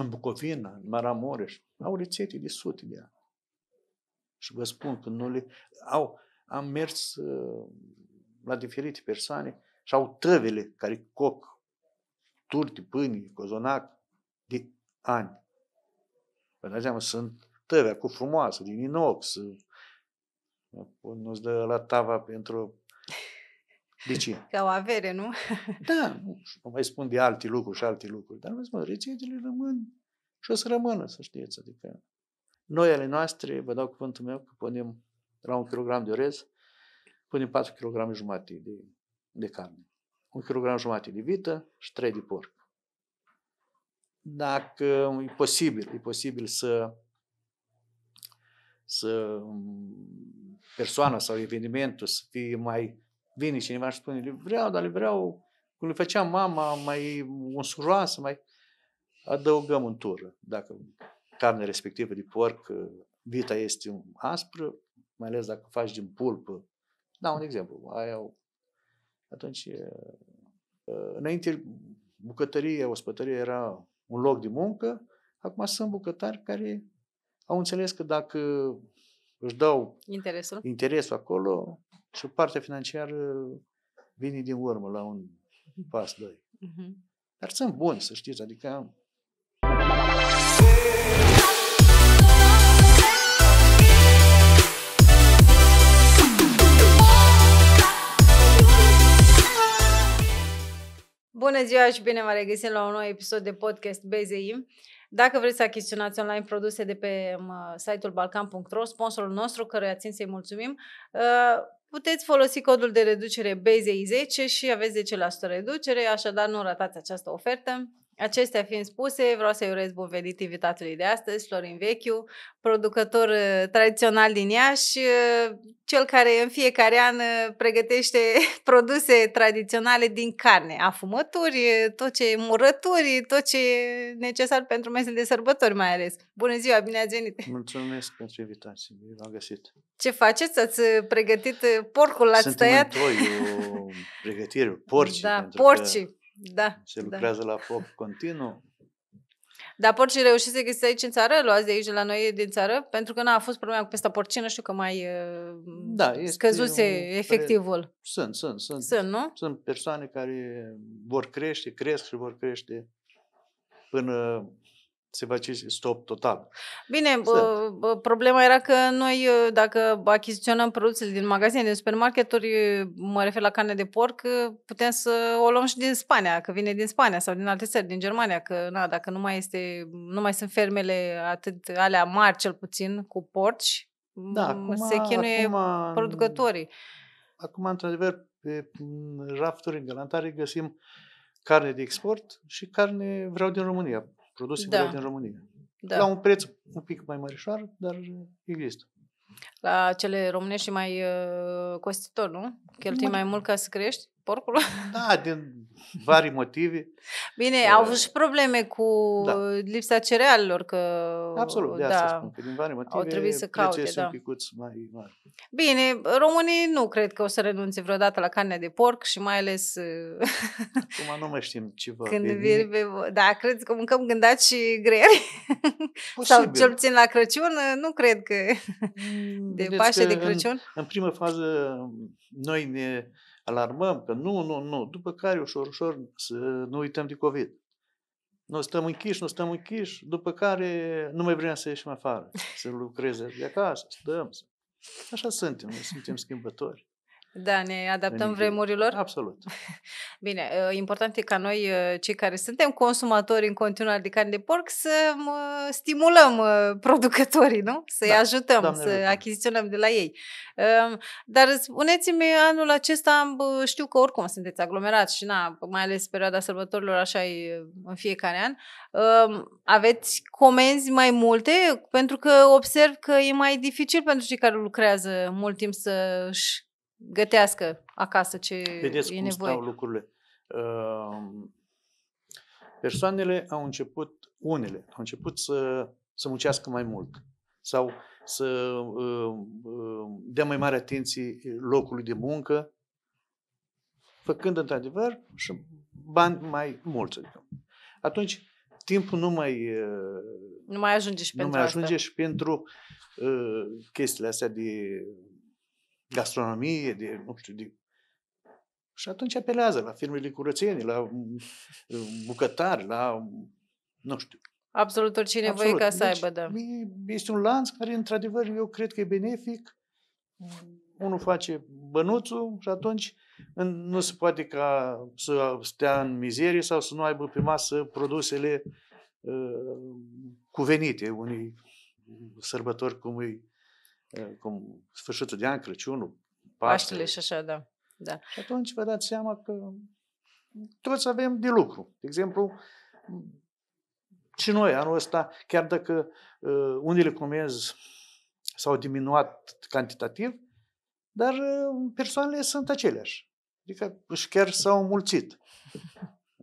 în Bucovina, în Maramureș, au rețete de sute de ani. Și vă spun că nu le... Au, am mers uh, la diferite persoane și au tăvele care coc turti, pâini, cozonac de ani. Vă dați seama, sunt tăvea cu frumoase, din inox. Nu-ți dă la tava pentru de ce? Ca o avere, nu? Da, nu știu, mai spun de alte lucruri și alte lucruri, dar vezi, mă, rețetele rămân și o să rămână, să știți. Adică noi ale noastre, vă dau cuvântul meu, că punem la un kilogram de orez, punem 4 kg jumate de, de carne, un kilogram jumate de vită și 3 de porc. Dacă e posibil, e posibil să să mm, persoana sau evenimentul să fie mai vine cineva și spune, le vreau, dar le vreau, cum le făcea mama, mai unsuroasă, mai... Adăugăm în tură. Dacă carne respectivă de porc, vita este aspră, mai ales dacă faci din pulpă. Da, un exemplu. Aia, atunci, înainte, bucătărie, ospătărie era un loc de muncă, acum sunt bucătari care au înțeles că dacă își dau interesul, interesul acolo, și partea financiară vine din urmă la un pas, doi. Uh-huh. Dar sunt buni, să știți, adică am... Bună ziua și bine v-am regăsit la un nou episod de podcast BZI. Dacă vreți să achiziționați online produse de pe site-ul balcan.ro, sponsorul nostru, căruia țin să-i mulțumim, uh, puteți folosi codul de reducere BZI10 și aveți 10% reducere, așadar nu ratați această ofertă. Acestea fiind spuse, vreau să-i urez bun venit invitatului de astăzi, Florin Vechiu, producător uh, tradițional din Iași, uh, cel care în fiecare an uh, pregătește produse tradiționale din carne, afumături, tot ce e murături, tot ce e necesar pentru mesele de sărbători mai ales. Bună ziua, bine ați venit! Mulțumesc pentru invitație, bine v-am găsit! Ce faceți? Ați pregătit porcul, l-ați Suntem tăiat? Suntem pregătire, porcii. Da, porcii. Că da. Se da. lucrează da. la foc continuu. Dar porcii reușit să găsiți aici în țară? Luați de aici la noi din țară? Pentru că n-a fost problema cu pesta porcină, știu că mai uh, da, scăzuse un... efectivul. Sunt, sunt, sunt. Sunt, nu? Sunt persoane care vor crește, cresc și vor crește până se face stop total. Bine, exact. problema era că noi, ă, dacă achiziționăm produsele din magazine, din supermarketuri, ă, mă refer la carne de porc, ă, putem să o luăm și din Spania, că vine din Spania sau din alte țări, din Germania, că na, dacă nu mai, este, nu mai sunt fermele atât alea mari, cel puțin, cu porci, da, acum, se chinuie acum, producătorii. Acum, într-adevăr, pe rafturi, în galantare, găsim carne de export și carne vreau din România produse da. din România. Da. La un preț un pic mai mărișoar, dar există. La cele românești mai uh, costitor, nu? Cheltui mai mult ca să crești porcul? Da, din vari motive. Bine, uh, au ă, avut și probleme cu da. lipsa cerealelor, că... Absolut, de asta da, spun, că din vari motive au trebuit să caute, da. un picuț mai mare. Bine, românii nu cred că o să renunțe vreodată la carnea de porc și mai ales... Ă, Acum nu mai știm ce va Când veni. Vii, da, cred că mâncăm gândaci și greieri. Sau cel puțin la Crăciun, ă, nu cred că... Mm, de Vedeți Paște de Crăciun. În, în prima fază noi ne alarmăm că nu, nu, nu. După care ușor, ușor, ușor să nu uităm de COVID. Noi stăm închiși, nu stăm închiși, după care nu mai vrem să ieșim afară, să lucreze de acasă, stăm. Așa suntem, noi suntem schimbători. Da, ne adaptăm adică, vremurilor. Absolut. Bine, important e ca noi, cei care suntem consumatori în continuare adică de carne de porc, să stimulăm producătorii, nu? Să-i da, ajutăm, Doamne să ajută. achiziționăm de la ei. Ehm, dar spuneți-mi, anul acesta știu că oricum sunteți aglomerați și na, mai ales perioada sărbătorilor, așa e în fiecare an. Ehm, aveți comenzi mai multe? Pentru că observ că e mai dificil pentru cei care lucrează mult timp să-și gătească acasă ce Vedeți e cum nevoie. stau lucrurile. Ehm, persoanele au început, unele, au început să, să muncească mai mult sau să ehm, ehm, dea mai mare atenție locului de muncă, făcând într-adevăr și bani mai mulți. Adică. Atunci, timpul nu mai... Nu mai ajunge și nu pentru mai ajunge asta. și pentru uh, chestiile astea de gastronomie, de, nu știu, de... Și atunci apelează la firmele curățenie, la mm, bucătari, la, nu știu. Absolut orice nevoie ca să deci, aibă, da. Este un lanț care, într-adevăr, eu cred că e benefic. Unul face bănuțul și atunci nu se poate ca să stea în mizerie sau să nu aibă pe masă produsele uh, cuvenite unei sărbători cum e Adică cum sfârșitul de an, Crăciunul, Paștele, Paștele și așa, da. da. Și atunci vă dați seama că toți avem de lucru. De exemplu, și noi anul ăsta, chiar dacă uh, unele comenzi s-au diminuat cantitativ, dar uh, persoanele sunt aceleași. Adică și chiar s-au mulțit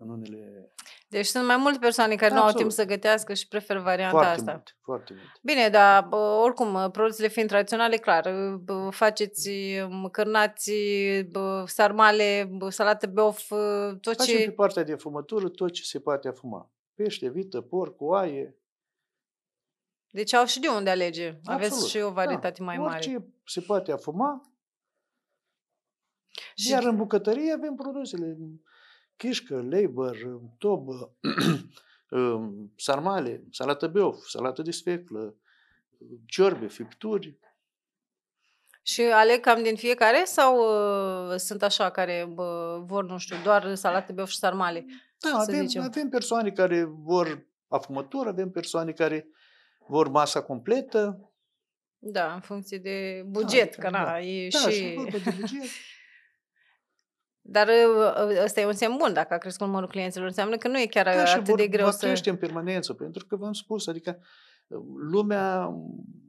în unele... Deci sunt mai multe persoane care Absolut. Da, nu au timp să gătească și prefer varianta foarte asta. Mult, foarte mult. Bine, dar oricum, produsele fiind tradiționale, clar, faceți cărnați, sarmale, salată beof, tot Facem ce... Facem pe partea de fumătură tot ce se poate afuma. Pește, vită, porc, oaie. Deci au și de unde alege. Absolut. Aveți și o da. varietate da. mai mare. Orice se poate afuma. Și... Iar în bucătărie avem produsele chișcă, leibăr, tobă, sarmale, salată beof, salată de sfeclă, ciorbe, fipturi. Și aleg cam din fiecare sau uh, sunt așa care uh, vor, nu știu, doar salată beof și sarmale? Da, avem, zicem. avem persoane care vor afumătură, avem persoane care vor masa completă. Da, în funcție de da, buget, da, că adică, na, da. e da, și... și de buget. Dar ă, ă, ăsta e un semn bun, dacă a crescut numărul clienților, înseamnă că nu e chiar da, atât vor, de greu să... crește în permanență, pentru că v-am spus, adică ă, lumea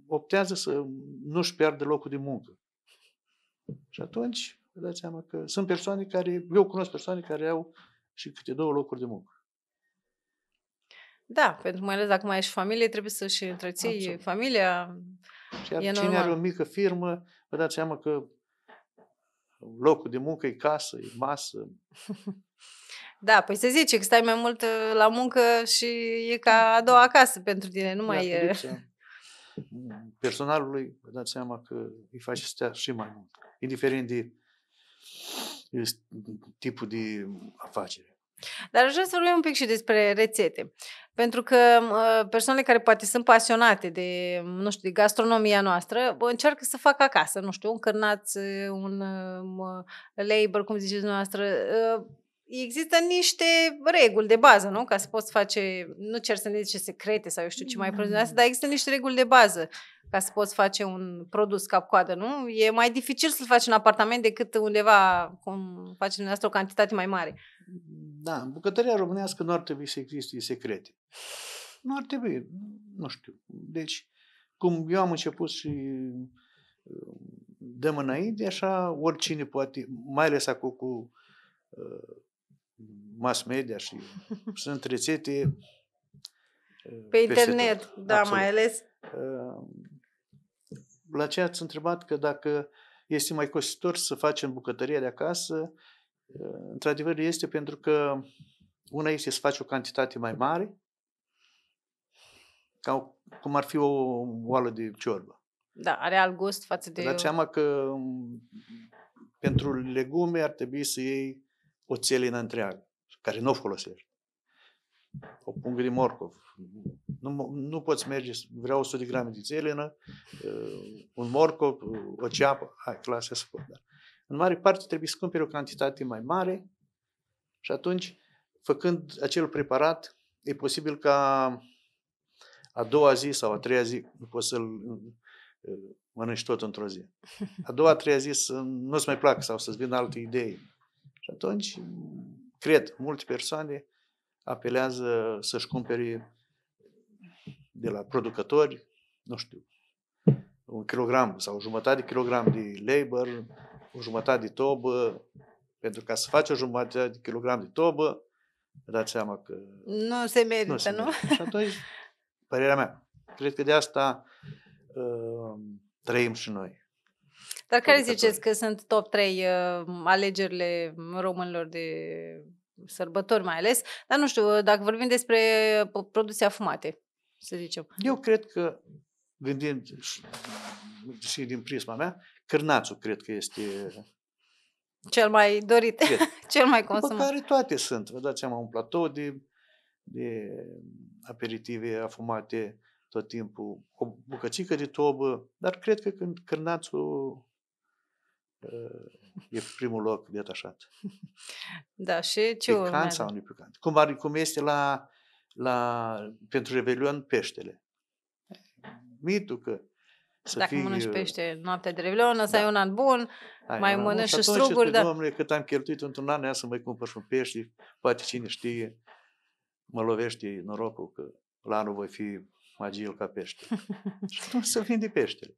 optează să nu-și pierde locul de muncă. Și atunci, dați seama că sunt persoane care, eu cunosc persoane care au și câte două locuri de muncă. Da, pentru mai ales dacă mai ești familie, trebuie să și întreții Absolut. familia. Și e cine normal. are o mică firmă, vă dați seama că locul de muncă e casă, e masă. Da, păi se zice că stai mai mult uh, la muncă și e ca a doua mm. acasă pentru tine, nu mai e... Personalului, vă dați seama că îi face să și mai mult, indiferent de tipul de afacere. Dar aș vrea să vorbim un pic și despre rețete. Pentru că ă, persoanele care poate sunt pasionate de, nu știu, de gastronomia noastră, încearcă să facă acasă, nu știu, un cărnaț, ă, un ă, labor, cum ziceți noastră. Există niște reguli de bază, nu? Ca să poți face, nu cer să ne zice secrete sau eu știu ce mai da. Mm. produs, dar există niște reguli de bază ca să poți face un produs cap-coadă, nu? E mai dificil să-l faci în apartament decât undeva, cum faci dumneavoastră, o cantitate mai mare. Da, în bucătăria românească nu ar trebui să existe secrete. Nu ar trebui, nu știu. Deci, cum eu am început și uh, dăm înainte, așa oricine poate, mai ales acum cu uh, mass media și sunt rețete uh, pe internet, tot, da, absolut. mai ales. la ce ați întrebat că dacă este mai costisitor să facem bucătăria de acasă Într-adevăr este pentru că una este să faci o cantitate mai mare, ca cum ar fi o oală de ciorbă. Da, are alt gust față de... Dar seama că mm, pentru legume ar trebui să iei o țelină întreagă, care nu o folosești. O pungă de morcov. Nu, nu poți merge, vreau 100 de grame de țelină, uh, un morcov, uh, o ceapă, hai, clasă să pot, da în mare parte trebuie să cumperi o cantitate mai mare și atunci, făcând acel preparat, e posibil ca a doua zi sau a treia zi poți să-l uh, mănânci tot într-o zi. A doua, a treia zi să nu-ți mai plac sau să-ți vină alte idei. Și atunci, cred, multe persoane apelează să-și cumpere de la producători, nu știu, un kilogram sau jumătate de kilogram de labor, o jumătate de tobă, pentru ca să faci o jumătate de kilogram de tobă, dați seama că... Nu se merită, nu? Se merită. nu? Și atunci, părerea mea, cred că de asta uh, trăim și noi. Dar care adică ziceți că sunt top 3 uh, alegerile românilor de sărbători mai ales? Dar nu știu, dacă vorbim despre producția fumate, să zicem. Eu cred că, gândind și din prisma mea, Cârnațul, cred că este... Cel mai dorit, cred. cel mai consumat. După care toate sunt. Vă dați seama, un platou de, de aperitive afumate tot timpul, o bucățică de tobă, dar cred că când cârnațul uh, e primul loc detașat. Da, și ce Picant urmează? sau nu Cum, ar, cum este la, la, pentru Revelion peștele. Mitul că să Dacă fii, mănânci uh, pește noapte de Revelion, să da. ai un an bun, ai mai mănânci și struguri. Da. Domnule, cât am cheltuit într-un an, să mai cumpăr și un pește, poate cine știe, mă lovește norocul că la anul voi fi magil ca pește. și atunci să vinde peștele.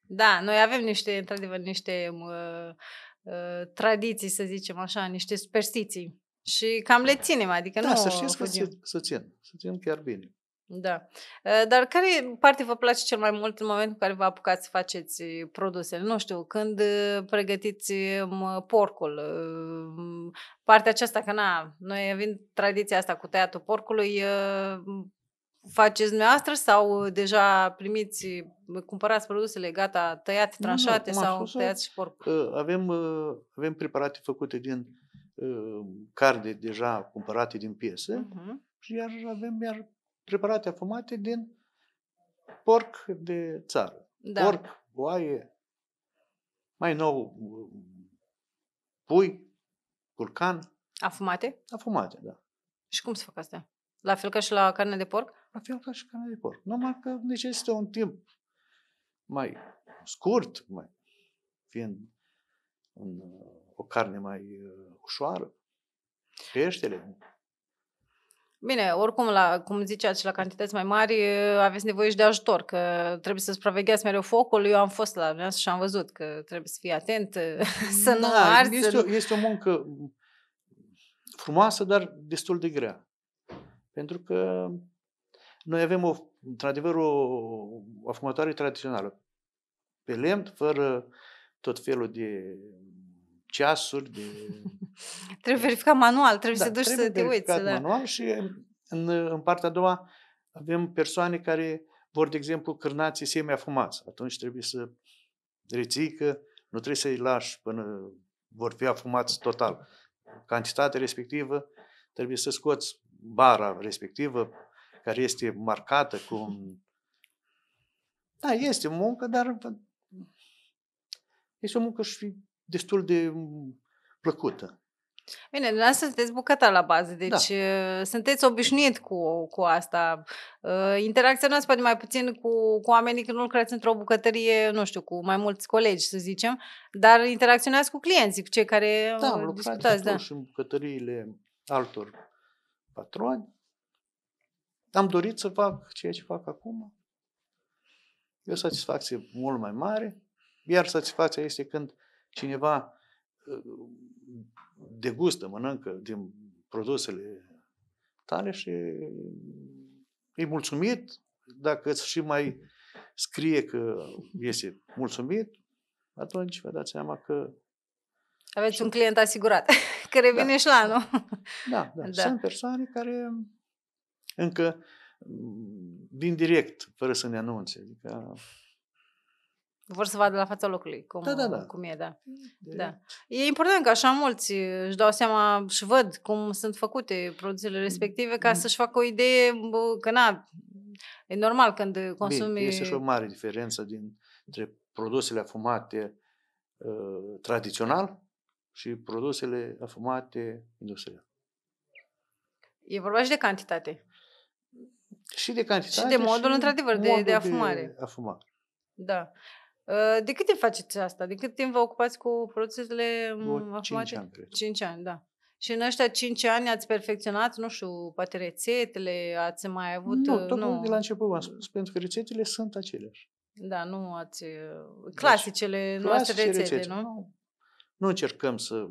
Da, noi avem niște, într-adevăr, niște um, uh, uh, tradiții, să zicem așa, niște superstiții. Și cam le da. ținem, adică da, nu să știți că să țin, să țin chiar bine. Da. Ă, dar care parte vă place cel mai mult în momentul în care vă apucați să faceți ă, produsele? Nu știu, când ă, pregătiți um, porcul, partea aceasta, că na, noi avem tradiția asta cu tăiatul porcului, faceți dumneavoastră sau deja primiți, cumpărați produsele gata, tăiate, tranșate nu, sau tăiați și porc? Avem, avem preparate făcute din carne deja cumpărate din piese, uh-huh. iar avem iar preparate afumate din porc de țară. Da. Porc, boaie, mai nou pui, curcan. Afumate? Afumate, da. Și cum se fac asta? La fel ca și la carne de porc? La fel ca și carne de porc. Numai că necesită deci un timp mai scurt, mai fiind o carne mai uh, ușoară. Peștele, Bine, oricum, la, cum ziceați, la cantități mai mari eh, aveți nevoie și de ajutor, că trebuie să supravegheați mereu focul. Eu am fost la mine și am văzut că trebuie să fii atent, să nu da, arzi. Este, o, este o muncă frumoasă, dar destul de grea. Pentru că noi avem, o, într-adevăr, o afumătoare tradițională. Pe lemn, fără tot felul de ceasuri, de... trebuie verificat manual, trebuie da, să duci trebuie să te uiți. Manual da. manual și în, în partea a doua avem persoane care vor, de exemplu, cârnații semi afumați. Atunci trebuie să reții că nu trebuie să-i lași până vor fi afumați total. Cantitatea respectivă trebuie să scoți bara respectivă care este marcată cu un... Da, este muncă, dar este o muncă și destul de mm, plăcută. Bine, dumneavoastră sunteți bucata la bază, da. deci da. sunteți obișnuit cu, cu asta. Uh, interacționați poate mai puțin cu, cu oamenii când nu lucrați într-o bucătărie, nu știu, cu mai mulți colegi, să zicem, dar interacționați cu clienții, cu cei care da, am uh, discutați. Da, și în bucătăriile altor patroni. Am dorit să fac ceea ce fac acum. E o satisfacție mult mai mare, iar satisfacția este când cineva uh, degustă, mănâncă din produsele tale și e mulțumit dacă îți și mai scrie că este mulțumit, atunci vă dați seama că... Aveți sunt... un client asigurat, că revine da. și la anul. Da, da, da. Sunt persoane care încă din direct, fără să ne anunțe. Adică vor să vadă la fața locului cum, da, da, da. cum e, da. Deci da. E important că așa mulți uh, își dau seama și văd cum sunt făcute produsele mm, respective ca mm. să-și facă o idee că na, e normal când consumi... Bine, este și o mare diferență dintre produsele afumate uh, tradițional și produsele afumate industrial. E vorba și de cantitate. Și de cantitate. Și de modul, și într-adevăr, de, de afumare. De afumare. Da. Ă, de cât timp faceți asta? De cât timp vă ocupați cu procesele mm, acum? 5 ani. 5 ani, da. Și în ăștia 5 ani ați perfecționat, nu știu, poate rețetele, ați mai avut... Nu, ă, tocmai nu. de la început v-am spus, pentru că rețetele sunt aceleași. Da, nu ați... Ă, deci clasicele deci, noastre clasice rețete, rețete, nu? nu? încercăm să...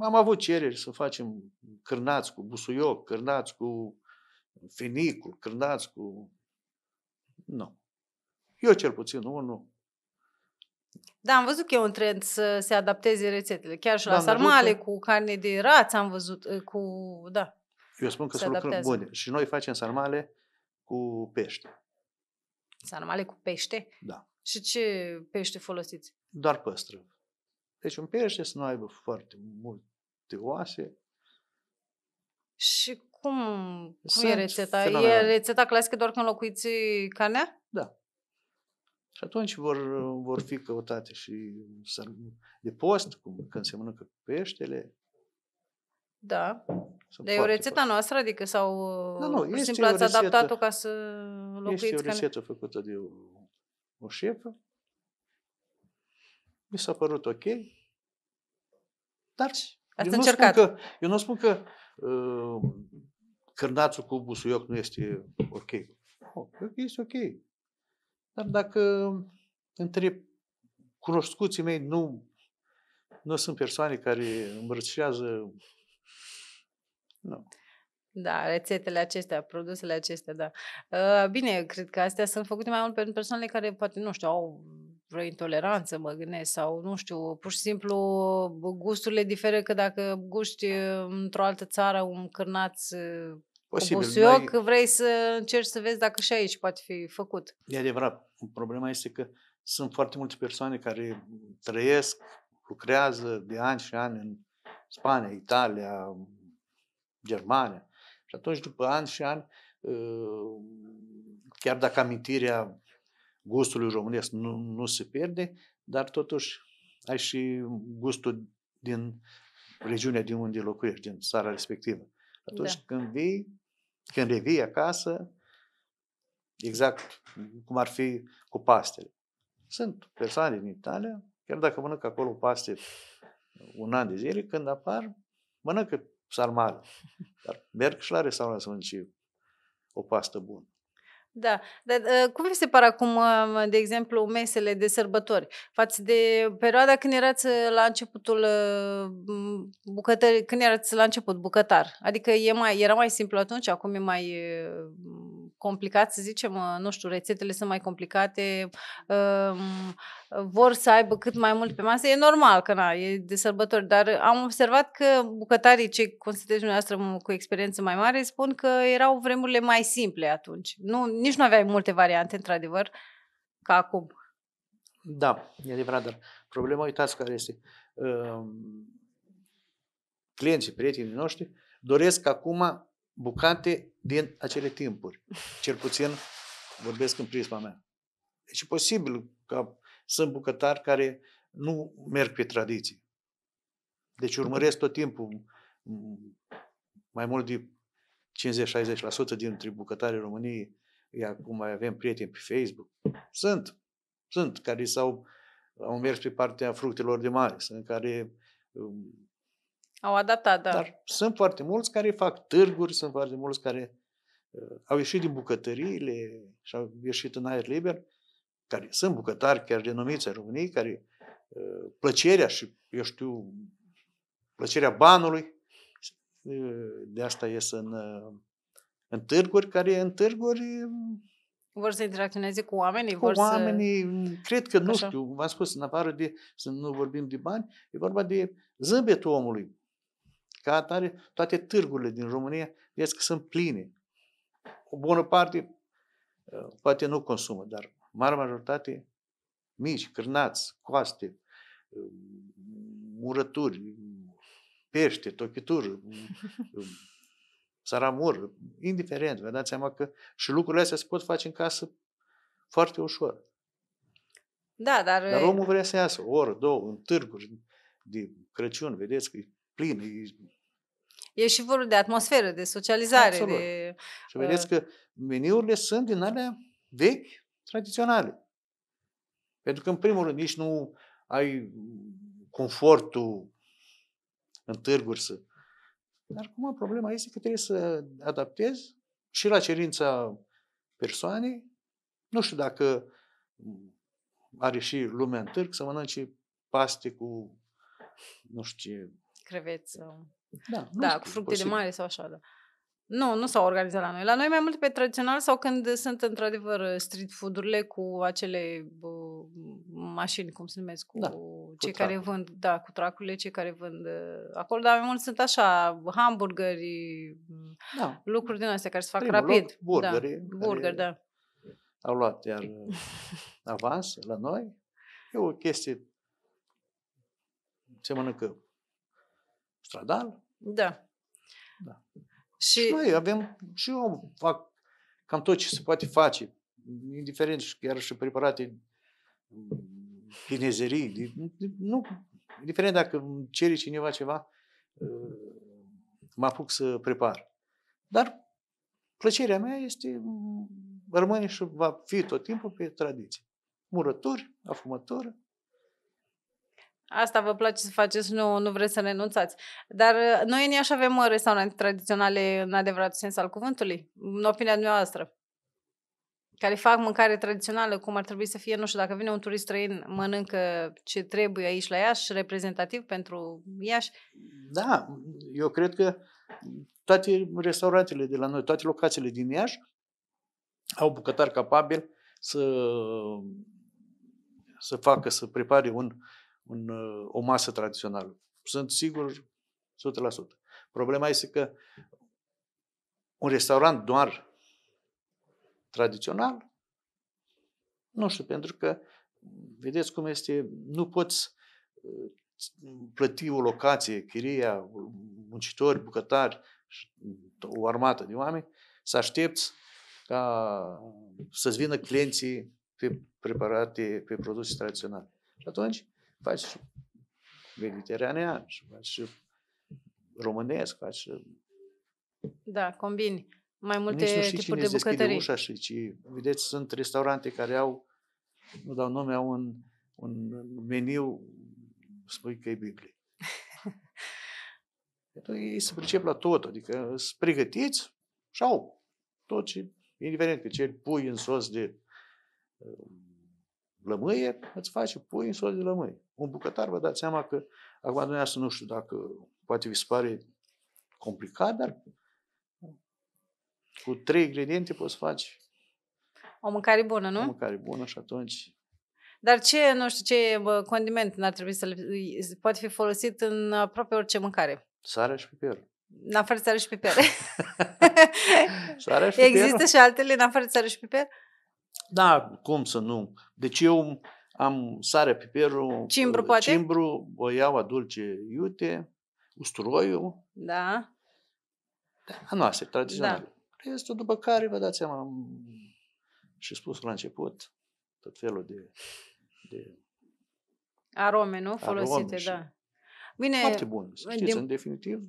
Am avut cereri să facem cârnați cu busuioc, cârnați cu fenicul, cârnați cu... Nu. Eu cel puțin nu. Da, am văzut că e un trend să se adapteze rețetele. Chiar și da, la sarmale, cu carne de rață am văzut, ă, cu... da. Eu spun că sunt lucruri bune. Și noi facem sarmale cu pește. Sarmale cu pește? Da. Și ce pește folosiți? Doar păstrăv. Deci un pește să nu aibă foarte multe oase. Și cum, cum e rețeta? Fenomenal. E rețeta clasică doar când locuiți carnea? Da. Și atunci vor, vor fi căutate și de post, cum când se mănâncă peștele. Da. Sunt Dar e o rețetă noastră, adică sau da, nu, nu, este simplu ați adaptat-o ca să locuiți? Este o rețetă ne... făcută de o, o șefă. Mi s-a părut ok. Dar Ați eu încercat. Nu spun că, eu nu spun că uh, cărnațul cu busuioc nu este ok. Oh, este ok. Dar dacă între cunoscuții mei nu, nu sunt persoane care îmbrățișează, nu. Da, rețetele acestea, produsele acestea, da. Ă, bine, cred că astea sunt făcute mai mult pentru persoanele care poate, nu știu, au vreo intoleranță, mă gândesc, sau nu știu, pur și simplu gusturile diferă că dacă guști ă, într-o altă țară un cârnaț ă, Posibil. Obusul Eu că vrei să încerci să vezi dacă și aici poate fi făcut. E adevărat. Problema este că sunt foarte multe persoane care trăiesc, lucrează de ani și ani în Spania, Italia, Germania. Și atunci, după ani și ani, ă, chiar dacă amintirea gustului românesc nu, nu se pierde, dar totuși ai și gustul din regiunea din unde locuiești, din țara respectivă. Da. Atunci da. când vii, când revii acasă, exact cum ar fi cu pastele. Sunt persoane din Italia, chiar dacă mănâncă acolo paste un an de zile, când apar, mănâncă sarmale. Dar merg și la restaurant să mănânci o pastă bună. Da, dar ă, cum vi se par acum, ă, de exemplu, mesele de sărbători față de perioada când erați ă, la începutul bucătării, când erați la început bucătar? Adică e mai, era mai simplu atunci, acum e mai complicat, să zicem, uh, nu știu, rețetele sunt mai complicate, uh, vor să aibă cât mai mult pe masă, e normal că na, e de sărbători, dar am observat că bucătarii, cei considerați dumneavoastră cu experiență mai mare, spun că erau vremurile mai simple atunci. Nu, nici nu aveai multe variante, într-adevăr, ca acum. Da, e adevărat, dar problema, uitați care este, uh, clienții, prietenii noștri, doresc acum bucate din acele timpuri. Cel puțin vorbesc în prisma mea. Deci e posibil că sunt bucătari care nu merg pe tradiții. Deci urmăresc tot timpul mai mult de 50-60% dintre bucătarii României, acum mai avem prieteni pe Facebook, sunt, sunt, care s-au au mers pe partea fructelor de mare, sunt care um, au adaptat, da. Dar sunt foarte mulți care fac târguri, sunt foarte mulți care uh, au ieșit din bucătăriile și au ieșit în aer liber, care sunt bucătari chiar denumiți în României, care uh, plăcerea și, eu știu, plăcerea banului, uh, de asta ies în, uh, în târguri, care în târguri um, vor să interacționeze cu oamenii? Cu vor oamenii, să... cred că, nu Așa. știu, v-am spus, în afară de să nu vorbim de bani, e vorba de zâmbetul omului ca atare, toate târgurile din România, vezi că sunt pline. O bună parte ă, poate nu consumă, dar mare majoritate mici, cârnați, coaste, ă, murături, pește, tochituri, ă, saramur, indiferent. Vă dați seama că și lucrurile astea se pot face în casă foarte ușor. Da, dar... Dar omul vrea să iasă o oră, două, în târguri de Crăciun, vedeți că plin. E, e și vorul de atmosferă, de socializare. Absolut. De, și vedeți uh, că meniurile sunt din alea vechi, tradiționale. Pentru că, în primul rând, nici nu ai confortul în târguri să... Dar acum problema este că trebuie să adaptezi și la cerința persoanei. Nu știu dacă are și lumea în târg să mănânce paste cu nu știu ce creveți sau... Uh, da, da știu, cu fructe posibil. de mare sau așa, da. Nu, nu s-au organizat la noi. La noi mai mult pe tradițional sau când sunt într-adevăr street food-urile cu acele bă, mașini, cum se numesc, cu da, cei cu care vând, da, cu tracurile, cei care vând uh, acolo, dar mai mult sunt așa, hamburgeri, da. lucruri din astea care se fac Primul rapid. Loc, burgeri. Da, burgeri, da. Au luat iar uh, avans la noi. E o chestie se mănâncă stradal. Da. da. Și... și noi avem, și eu fac cam tot ce se poate face, indiferent și chiar și preparate chinezerii, nu, indiferent dacă îmi cere cineva ceva, mă apuc să prepar. Dar plăcerea mea este, rămâne și va fi tot timpul pe tradiție. Murături, afumătură, asta vă place să faceți, nu, nu vreți să renunțați. Dar uh, noi în Iași avem restaurante tradiționale în adevărat sens al cuvântului, în opinia dumneavoastră care fac mâncare tradițională, cum ar trebui să fie, nu știu, dacă vine un turist străin, mănâncă ce trebuie aici la Iași, reprezentativ pentru Iași? Da, eu cred că toate restaurantele de la noi, toate locațiile din Iași au bucătar capabil să, să facă, să prepare un un, uh, o masă tradițională. Sunt sigur 100%. Problema este că un restaurant doar tradițional, nu știu, pentru că vedeți cum este, nu poți uh, plăti o locație, chiria, muncitori, bucătari, o armată de oameni, să aștepți ca să-ți vină clienții pe preparate, pe produse tradiționale. Și atunci faci mediteranean și faci românesc, faci... Da, combini mai multe Nici nu știi tipuri cine de bucătării. ușa și ce... Vedeți, sunt restaurante care au, nu dau nume, au un, un meniu, spui că e Biblie. Păi, ei se pricep la tot, adică sunt pregătiți și au tot ce, indiferent că cel uh, pui în sos de lămâie, îți face pui în sos de lămâie un bucătar, vă dați seama că, acum dumneavoastră nu știu dacă poate vi se pare complicat, dar cu trei ingrediente poți face o mâncare bună, nu? O mâncare bună și atunci... Dar ce, nu știu, ce condiment n-ar trebui să le... poate fi folosit în aproape orice mâncare? Sare și piper. În afară de sare și piper. sare și piper? Există și altele în afară de sare și piper? Da, cum să nu? Deci eu am sare, piperul, cimbru, uh, poate? cimbru iau dulce iute, usturoiul. Da. A noastră, tradițională. Da. da. Este după care, vă dați seama, am și spus la început, tot felul de... de arome, nu? Folosite, arome și... da. Bine, Foarte bun. știți, din... în definitiv,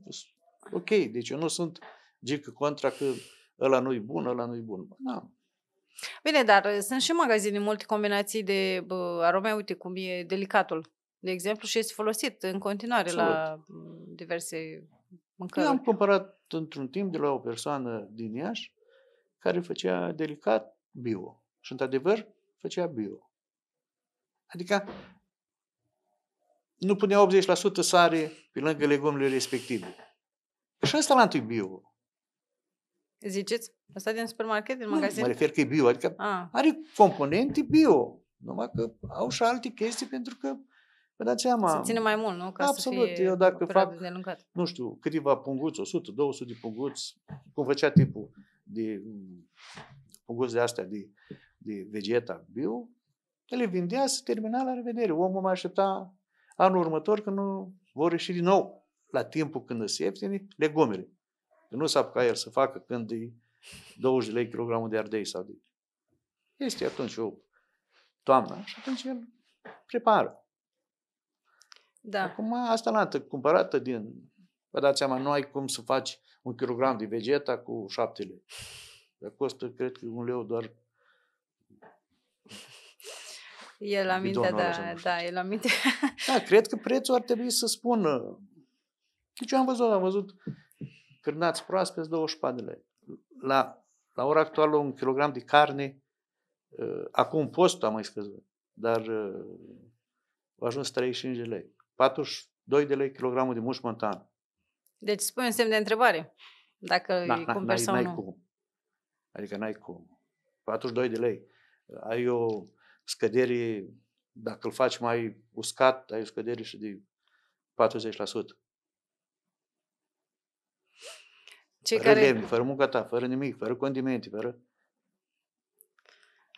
ok, deci eu nu sunt gică contra că ăla nu-i bun, ăla nu-i bun. Da, Bine, dar uh, sunt și magazine multe combinații de bă, arome, uite cum e delicatul, de exemplu, și este folosit în continuare Absolut. la mm, diverse mâncări. Eu am cumpărat într-un timp de la o persoană din Iași care făcea delicat bio. Și într-adevăr, făcea bio. Adică nu punea 80% sare pe lângă legumele respective. Și ăsta la bio. Ziceți? Asta din supermarket, din nu, magazin? Mă refer că e bio, adică ah. are componente bio, numai că au și alte chestii pentru că Vă dați seama. Se ține mai mult, nu? Ca absolut. Să fie eu dacă fac, delungat. nu știu, câteva punguți, 100, 200 de punguți, cum făcea tipul de punguți de astea, de, de vegeta bio, le vindea, se termina la revedere. Omul mai aștepta anul următor când nu vor ieși din nou la timpul când se ieftine legumele. Că nu s-a apucat el să facă când e 20 de lei kilogramul de ardei sau de... Este atunci o toamnă și atunci el prepară. Da. Acum asta n-a cumpărată din... Vă dați seama, nu ai cum să faci un kilogram de vegeta cu 7 lei. Dar costă, cred că, un leu doar E la minte, da, da, e la minte. Da, cred că prețul ar trebui să spună. Deci eu am văzut, am văzut cârnați proaspeți 24 de lei. La, la ora actuală un kilogram de carne, ă, acum postul a mai scăzut, dar ă, a ajuns 35 de lei. 42 de lei kilogramul de muș montan. Deci spui un semn de întrebare dacă na, îi na, cumperi sau nu. Cum. Adică n-ai cum. 42 de lei. Ai o scădere, dacă îl faci mai uscat, ai o scădere și de 40%. Cei fără care... levi, fără munca ta, fără nimic, fără condimente, fără...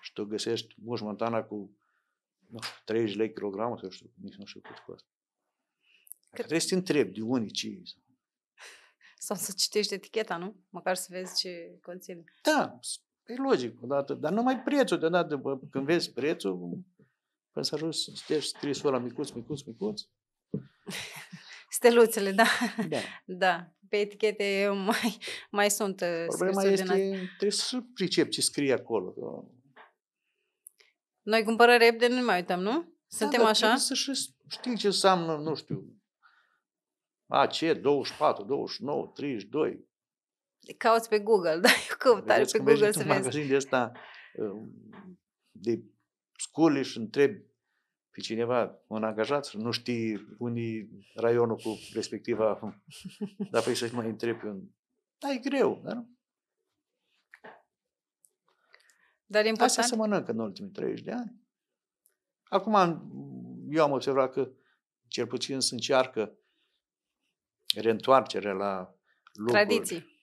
Și tu găsești muș montana cu nu, 30 lei kilogramul, sau știu, nici nu știu cât costă. Că... Trebuie să te întrebi de unii ce Sau să citești eticheta, nu? Măcar să vezi ce conține. Da, e logic odată, dar numai prețul deodată, bă, când vezi prețul, când păi să a ajuns, citești scrisul ăla micuț, micuț, micuț. Steluțele, da. Da. da pe etichete mai, mai sunt uh, Problema este, din trebuie să pricep ce scrie acolo. Noi cumpărăm repede, nu mai uităm, nu? Da, Suntem dar așa? să știi ce înseamnă, nu știu, AC 24, 29, 32. Cauți pe Google, da, eu caut tare pe Google să vezi. magazin de ăsta um, de scule și întrebi pe cineva, un angajat, nu știi unii raionul cu respectiva, dar păi să și mai întrebi un... Da, e greu, dar nu? Dar e important... Asta se mănâncă în ultimii 30 de ani. Acum, eu am observat că cel puțin se încearcă reîntoarcerea la lucruri. Tradiții.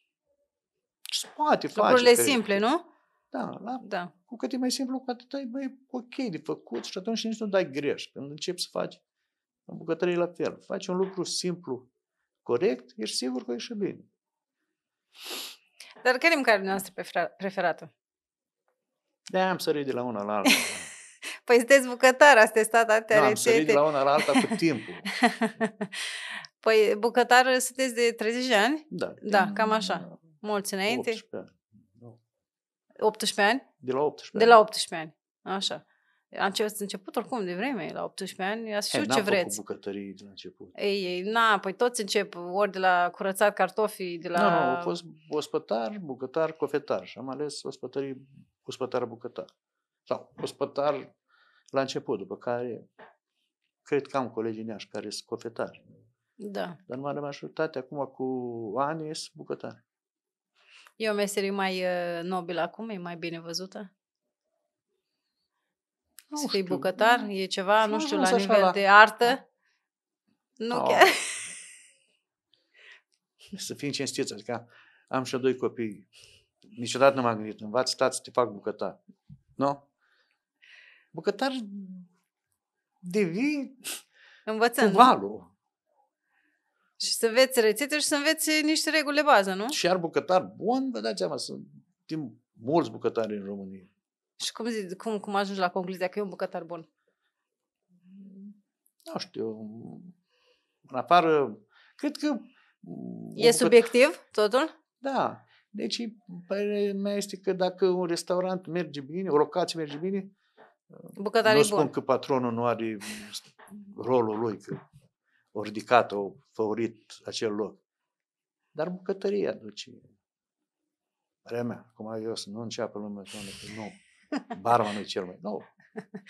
Poate, lucrurile face. simple, nu? Da, la, da. cu cât e mai simplu, cu atât e mai ok de făcut și atunci nici nu dai greș. Când începi să faci, în bucătărie la fel, faci un lucru simplu, corect, ești sigur că ești bine. Dar care e mâncarea noastră preferată? de am sărit de la una la alta. păi sunteți bucătar, ați testat atâtea da, rețete. am sărit de la una la alta cu timpul. păi bucătar sunteți de 30 de ani? Da. Da, cam așa. Mulți înainte? 18. 18 ani? De la 18 ani. De la 18 ani, așa. A început, început oricum de vreme, la 18 ani, ați știut ce vreți. Făcut bucătării de la început. Ei, ei, na, păi toți încep, ori de la curățat cartofii, de la... Nu, nu, a fost ospătar, bucătar, cofetar și am ales ospătării, ospătar, bucătar. Sau ospătar la început, după care cred că am colegii neași care sunt cofetari. Da. Dar în mare majoritate, acum cu ani, sunt bucătari. E o meserie mai uh, nobilă acum? E mai bine văzută? Nu Să fii bucătar? E ceva, nu, nu știu, la nivel la... de artă? Ah. Nu oh. chiar. Să fim cinstiți, adică am și doi copii. Niciodată nu m-am gândit, Învați, stați, te fac bucătar. Nu? Bucătar devii Învățând. Cu valul. Și să înveți rețete și să înveți niște reguli de bază, nu? Și iar bucătar bun, vă dați seama, sunt timp mulți bucătari în România. Și cum, zici, cum, cum ajungi la concluzia că e un bucătar bun? Nu știu. În afară, cred că... E bucătar... subiectiv totul? Da. Deci, părerea mea este că dacă un restaurant merge bine, o locație merge bine, Bucătarii nu spun bun. că patronul nu are rolul lui, că o ridicat, o favorit acel loc. Dar bucătăria duce. Părerea mea, ai eu să nu înceapă lumea să că nu, barmanul e cel mai nou.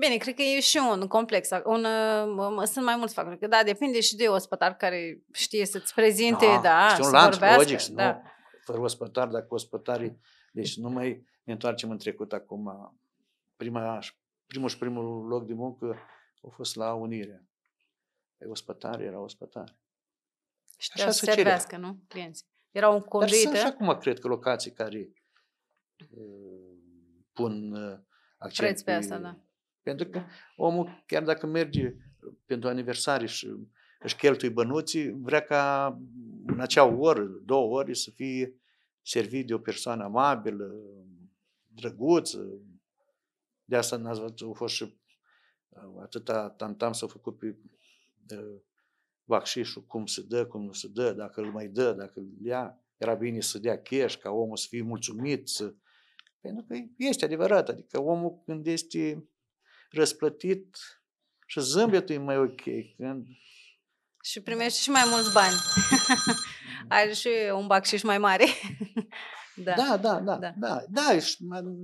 Bine, cred că e și un complex. Un, um, sunt mai mulți factori. da, depinde și de ospătar care știe să-ți prezinte, da, da și un să lanț vorbească. Logic, da. nu, fără ospătar, dacă ospătarii... Deci nu mai ne întoarcem în trecut acum. Prima, primul și primul loc de muncă a fost la Unire. Păi ospătar era ospătar. Și așa să se servească, nu? Clienții. Era un conduită. Dar sunt acum, cred că, locații care uh, pun uh, accent Preț pe, asta, da. Pentru că da. omul, chiar dacă merge pentru aniversare și își cheltui bănuții, vrea ca în acea oră, două ore, să fie servit de o persoană amabilă, drăguță. De asta n-ați văzut, au fost și uh, atâta tantam s au făcut pe vaccișul, cum se dă, cum nu se dă, dacă îl mai dă, dacă îl ia. Era bine să dea cash, ca omul să fie mulțumit. Să... Pentru că este adevărat, adică omul când este răsplătit și zâmbetul e mai ok. Când... Și primești și mai mulți bani. Ai și un bacșiș mai mare. da. Da, da, da, da, da. Da,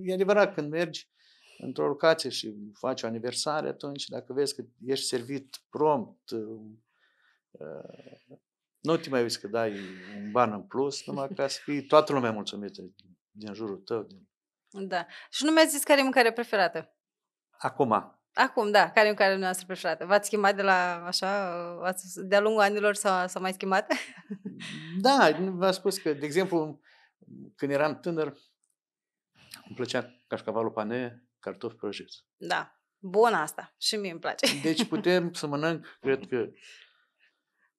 e adevărat când mergi într-o locație și faci o aniversare, atunci dacă vezi că ești servit prompt, um, uh, nu te mai uiți că dai un ban în plus, numai ca să fii toată lumea mulțumită din jurul tău. Din... Da. Și nu mi-ați zis care e mâncarea preferată? Acum. Acum, da. Care e mâncarea noastră preferată? V-ați schimbat de la așa, de-a lungul anilor s-a, s-a mai schimbat? Da, v-am spus că, de exemplu, când eram tânăr, îmi plăcea cașcavalul pane, cartofi prăjiți. Da, bun asta. Și mie îmi place. Deci putem să mănânc, cred că...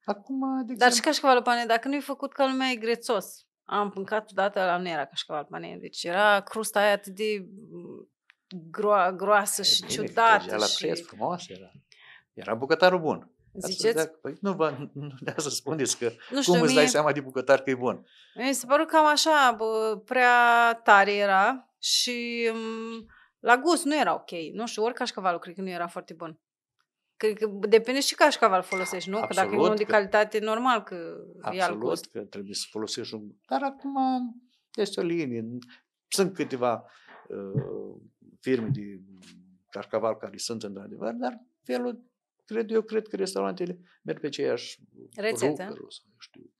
Acum, de exemplu... și cașcavalul pane, dacă nu-i făcut ca lumea e grețos. Am pâncat odată, la nu era cașcaval pane, deci era crusta aia atât de gro- groasă e, păi și bine, ciudată. La și... frumos era. Era bucătarul bun. Ziceți? Asta, păi nu vă nu să spuneți că nu știu, cum îți dai mie, seama de bucătar că e bun. Mi se părut cam așa, bă, prea tare era și mm, la gust nu era ok. Nu știu, ori cașcavalul cred că nu era foarte bun. Cred că depinde și cașcaval folosești, nu? Absolut, că dacă e unul de calitate, normal că absolut, e al gust. că trebuie să folosești un... Dar acum este o linie. Sunt câteva uh, firme de cașcaval care sunt într-adevăr, dar felul, cred eu, cred că restaurantele merg pe aceeași rețetă. Rucă, știu.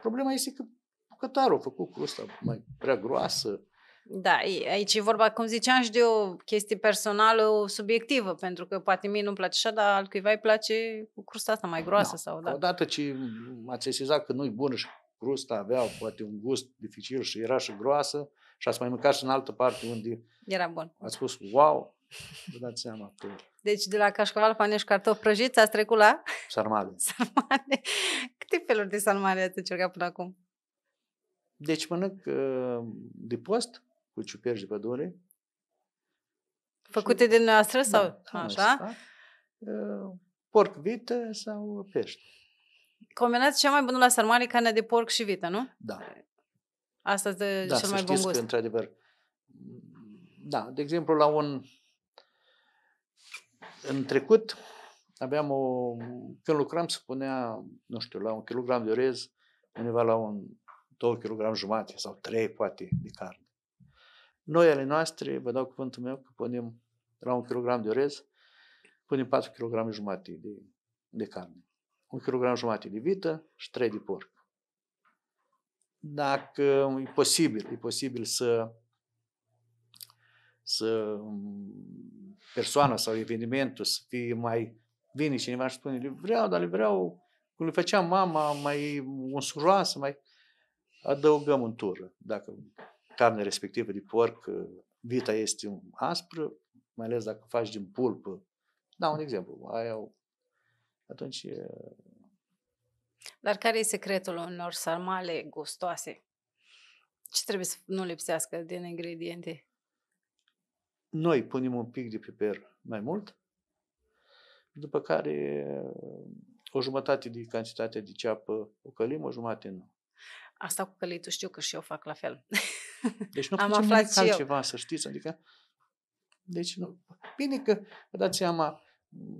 Problema este că bucătarul a făcut cu mai prea groasă, da, aici e vorba, cum ziceam, și de o chestie personală, o subiectivă, pentru că poate mie nu-mi place așa, dar altcuiva îi place cu crusta asta mai da, groasă. Da. sau da. Odată ce ați sesizat că nu-i bună și crusta avea poate un gust dificil și era și groasă și ați mai mâncat și în altă parte unde era bun. Ați spus, wow, vă dați seama că... Deci de la cașcaval, și cartofi prăjiți, ați trecut la... Sarmale. sarmale. Câte feluri de sarmale ați încercat până acum? Deci mănânc uh, de post, cu ciuperci de pădure. Făcute și, de noastră da, sau da, așa? așa? Porc, vită sau pește. Combinați cea mai bună la sarmale carne de porc și vită, nu? Da. Asta de da, cel mai bun gust. Că, într-adevăr. Da, de exemplu, la un... În trecut, aveam o... Când lucram, se punea, nu știu, la un kilogram de orez, undeva la un 2 kg jumate sau 3 poate de carne. Noi ale noastre, vă dau cuvântul meu, că punem la un kilogram de orez, punem 4 kg jumate de, de carne, un kilogram jumate de vită și 3 de porc. Dacă e posibil, e posibil să să mm, persoana sau evenimentul să fie mai vine cineva și spune, le vreau, dar le vreau, cum le făcea mama, mai unsuroasă, mai adăugăm un tură, dacă carne respectivă de porc, uh, vita este aspră, mai ales dacă faci din pulpă. Da, un exemplu. Aia, atunci... Dar care e secretul unor sarmale gustoase? Ce trebuie să nu lipsească din ingrediente? Noi punem un pic de piper mai mult, după care o jumătate de cantitate de ceapă o călim, o jumătate nu. Asta cu călitul știu că și eu fac la fel. Deci nu Am aflat și eu. ceva, să știți, adică... Deci nu... Bine că, vă dați seama, mm,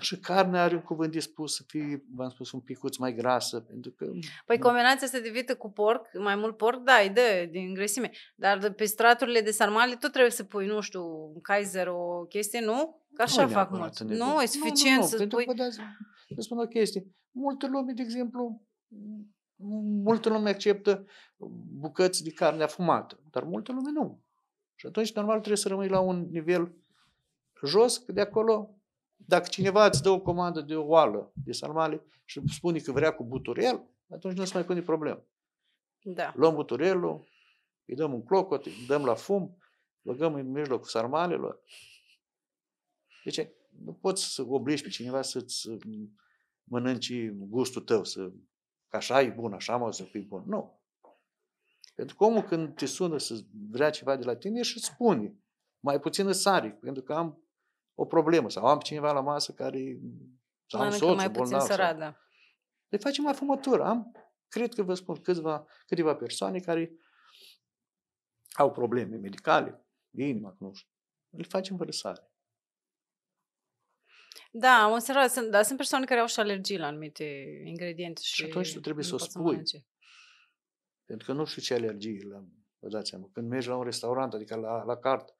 și carnea are un cuvânt dispus să fie, v-am spus, un picuț mai grasă, pentru că... Păi combinația asta de vită cu porc, mai mult porc, da, e de, din grăsime, dar de pe straturile de sarmale tot trebuie să pui, nu știu, un Kaiser, o chestie, nu? Că așa nu fac mult, Nu, e suficient nu, nu, nu, să pui... Pentru că vă dați, vă spun o chestie. Multe lume, de exemplu, Multă lume acceptă bucăți de carne afumată, dar multă lume nu. Și atunci, normal, trebuie să rămâi la un nivel jos, că de acolo, dacă cineva îți dă o comandă de oală de salmale și spune că vrea cu buturel, atunci nu se mai pune problemă. Da. Luăm buturelul, îi dăm un clocot, îi dăm la fum, băgăm în mijlocul sarmalelor. Deci, nu poți să obligi pe cineva să-ți mănânci gustul tău, să Că așa e bun, așa mă să fii bun. Nu. Pentru că omul când te sună să vrea ceva de la tine și spune. Mai puțin îți sari, pentru că am o problemă sau am cineva la masă care sau am soțul mai bolnav. Puțin sărat, sau... da. Le deci facem fumătură. Am, cred că vă spun, câțiva, câteva persoane care au probleme medicale, din inima, nu știu. Le facem fără sare. Da, am observat, sunt, dar sunt persoane care au și alergii la anumite ingrediente. Și, și atunci tu trebuie să o spui. Să Pentru că nu știu ce alergii la, vă dați seama. Când mergi la un restaurant, adică la, la cart,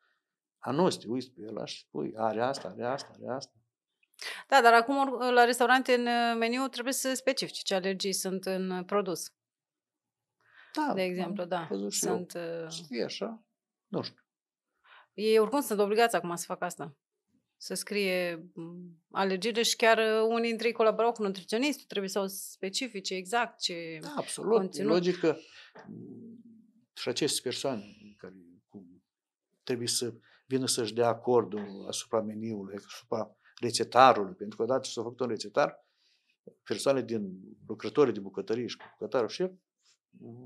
anosti, uiți pe el și spui, are asta, are asta, are asta. Da, dar acum la restaurante în meniu trebuie să specifici ce alergii sunt în produs. Da, de exemplu, da. Sunt, uh, eu. așa, nu știu. Ei oricum sunt obligați acum să facă asta să scrie mm, alergire și chiar uh, unii dintre ei colaborau cu nutriționistul, trebuie să o specifice exact ce da, absolut. Conținut. E logic că mm, și aceste persoane care trebuie să vină să-și dea acordul asupra meniului, asupra rețetarului, pentru că odată s-a făcut un rețetar, persoane din lucrătorii de bucătărie și bucătarul șef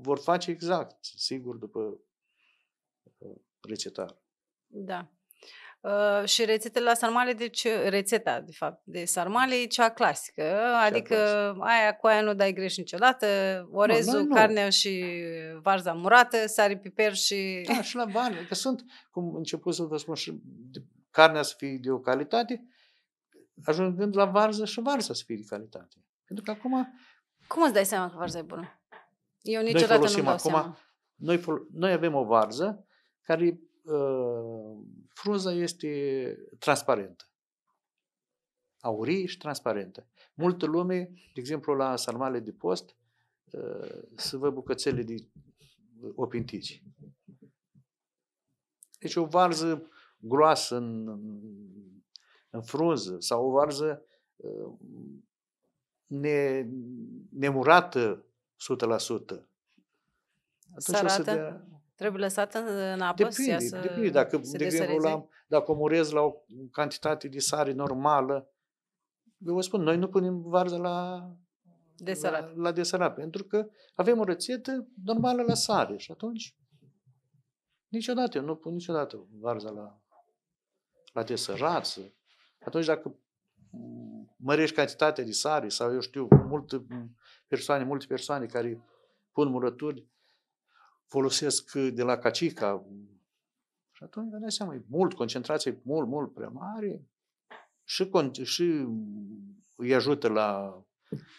vor face exact, sigur, după uh, rețetar. Da. Uh, și rețetele la sarmale, deci ă, rețeta, de fapt, de sarmale e cea clasică, cea adică clasică. aia cu aia nu dai greș niciodată, orezul, no, nu, carnea și varza murată, sare, piper și... Da, și la bani, că adică sunt, cum început să vă spun, și carnea să fie de o calitate, ajungând la varză și varza să fie de calitate. Pentru că acum... Cum îți dai seama că varza e bună? Eu niciodată nu dau acum, seama. Noi, noi avem o varză care uh, frunza este transparentă. Aurie și transparentă. Multă lume, de exemplu, la sarmale de post, uh, să văd bucățele de opintici. Deci o varză groasă în, în frunză sau o varză uh, ne, nemurată 100%. Atunci Sarată? o să dea Trebuie lăsat în apă depinde, să Depinde, dacă, se de exemplu, la, dacă omorez la o cantitate de sare normală, eu vă spun, noi nu punem varză la desărat. La, la desărat, pentru că avem o rețetă normală la sare și atunci niciodată, eu nu pun niciodată varza la, la desărat. atunci dacă mărești cantitatea de sare sau eu știu, multe persoane, multe persoane care pun murături, folosesc de la cacica. Și atunci ne dai seama, e mult, concentrație mult, mult prea mare și, con- și îi ajută la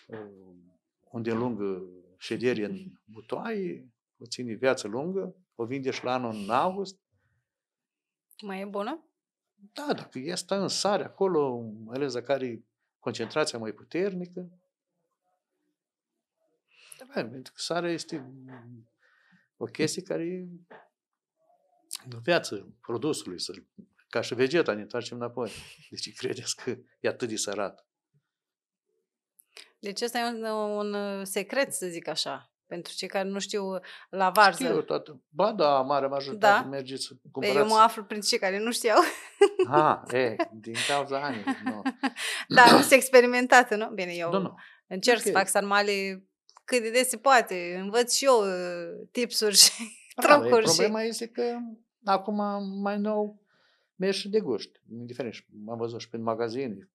uh, unde lungă ședere în butoaie, o ține viață lungă, o vinde și la anul în august. Mai e bună? Da, dacă ea stă în sare acolo, mai ales dacă are concentrația mai puternică, da, pentru că sarea este o chestie care e în viață produsului, să, ca și vegeta, ne întoarcem înapoi. Deci credeți că e atât de sărat. Deci ăsta e un, un uh, secret, să zic așa, pentru cei care nu știu uh, la varză. Știu, toată. Ba da, mare majoritate da? mergeți să păi, cumpărați. Eu mă aflu prin cei care nu știau. Ah, e, din cauza anii. nu. Da, nu se experimentată, nu? Bine, eu da, nu. încerc okay. să fac sarmale cât de des se poate. Învăț și eu tipsuri și trucuri. și problema și... este că acum mai nou mergi și de gust. Indiferent, am văzut și prin magazine,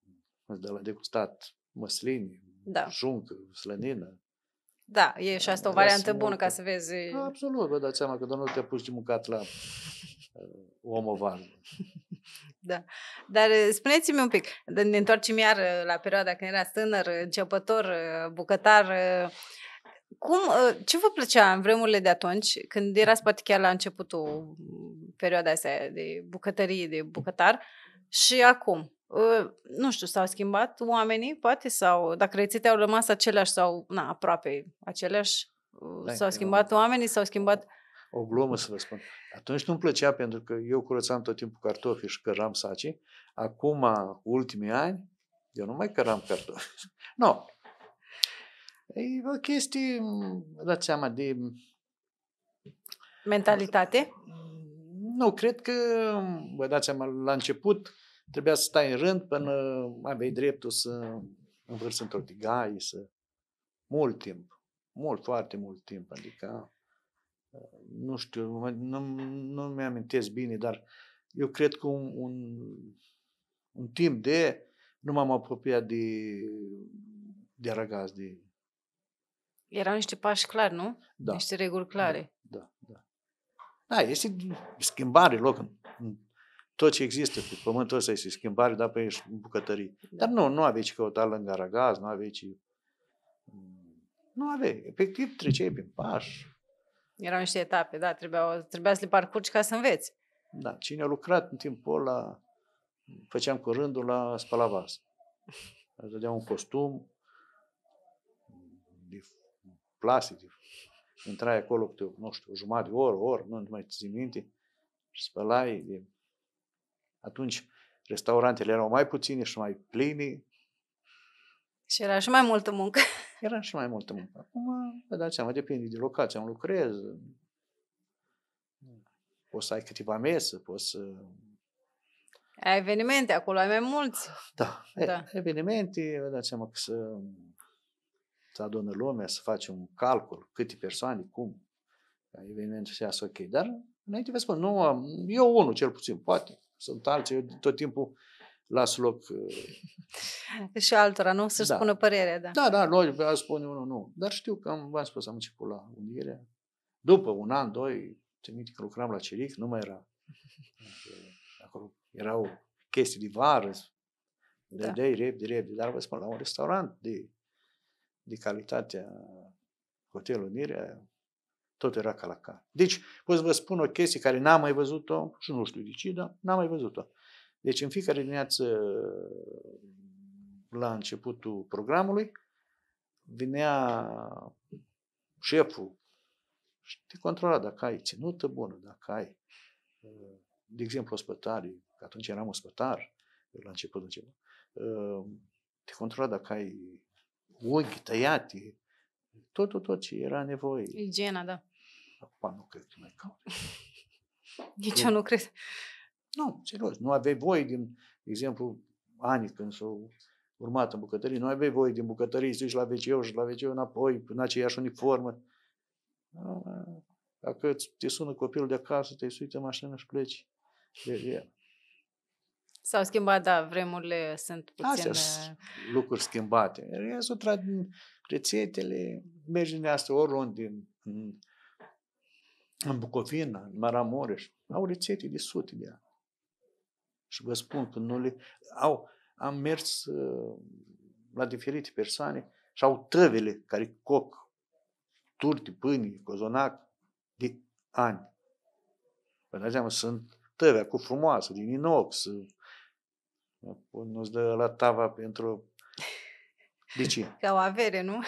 de la degustat măsline, da. juncă, slănină. Da, e și asta o variantă bună ca să vezi. Absolut, vă dați seama că doar nu te-a pus de mâncat la uh, omovan. Da. Dar spuneți-mi un pic, ne întoarcem iar la perioada când era tânăr, începător, bucătar, uh, cum, ă, ce vă plăcea în vremurile de atunci, când erați poate chiar la începutul mm, perioada asta de bucătărie, de bucătar, și acum? Ă, nu știu, s-au schimbat oamenii, poate, sau dacă rețetele au rămas aceleași sau na, aproape aceleași, ă, da, s-au schimbat oamenii, s-au schimbat... O glumă să vă spun. Atunci nu-mi plăcea pentru că eu curățam tot timpul cartofi și căram saci. Acum, ultimii ani, eu nu mai căram cartofi. nu, E o chestie, mm, dați seama, de... Mm, Mentalitate? Mm, nu, cred că, vă dați seama, la început trebuia să stai în rând până aveai dreptul să învârți într-o tigaie, să... Mult timp, mult, foarte mult timp, adică uh, nu știu, nu, nu mi-amintesc bine, dar eu cred că un, un, un timp de nu m-am apropiat de, de ragaz, de erau niște pași clari, nu? Da. Niște reguli da, clare. Da, da. Da, este schimbare loc tot ce există pe pământul ăsta este schimbare, dar pe ești în bucătărie. Da. Dar nu, nu aveai ce căuta lângă aragaz, nu aveai ce... Mm, nu aveai. Efectiv, treceai prin pași. Erau niște etape, da, trebuia, trebuia să le parcurgi ca să înveți. Da, cine a lucrat în timpul ăla, făceam cu rândul la spălavas. Îți dădeam un costum de plastic. intrai acolo câte, nu știu, jumătate de oră, oră, nu mai ți minte, și spălai. De... Atunci, restaurantele erau mai puține și mai pline. Și era și mai multă muncă. Era și mai multă muncă. Acum, vă dați seama, depinde de locația unde lucrez. Poți să ai câteva mese, poți să... Ai evenimente acolo, ai mai mulți. Da, da. evenimente, vă dați seama că să să adună lumea, să facem un calcul, câte persoane, cum, ca da, evenimentul să iasă ok. Dar înainte vă spun, nu am, eu unul cel puțin, poate, sunt alții, eu tot timpul las loc. Uh, și altora, nu? Să-și da. spună părerea, da. Da, da, noi vă spune unul, nu. Dar știu că am, v-am spus, am început la Unirea. După un an, doi, țin că lucram la Ceric, nu mai era. Acolo erau chestii de vară, de da. de repede, repede, dar vă spun, la un restaurant de de calitate a Hotel Unirea, tot era ca la ca. Deci, pot să vă spun o chestie care n-am mai văzut-o și nu știu de ce, dar n-am mai văzut-o. Deci, în fiecare dimineață, la începutul programului, vinea șeful și te controla dacă ai ținută bună, dacă ai, de exemplu, ospătarii, că atunci eram ospătar, la început, început, te controla dacă ai unghi tăiate, tot, tot, tot ce era nevoie. Igiena, da. Acum nu cred că mai caut. Nici eu nu cred. Nu, serios, nu aveai voie din, de exemplu, ani când s-au urmat în bucătărie, nu aveai voie din bucătărie să la wc și la wc înapoi, în aceeași uniformă. Dacă te sună copilul de acasă, te sui în mașină și pleci. De, deci, de, S-au schimbat, da, vremurile sunt puțin... Astea uh, lucruri schimbate. Restul, tra- rețetele, mergi din asta oriunde, în, în, Bucovina, în Maramureș, au rețete de sute de ani. Și vă spun că nu le... Au, am mers uh, la diferite persoane și au tăvele care coc turte, pâine, cozonac de ani. Vă dați seama, sunt tăvea cu frumoasă, din inox, nu-ți dă la tava pentru... De ce? Ca o avere, nu?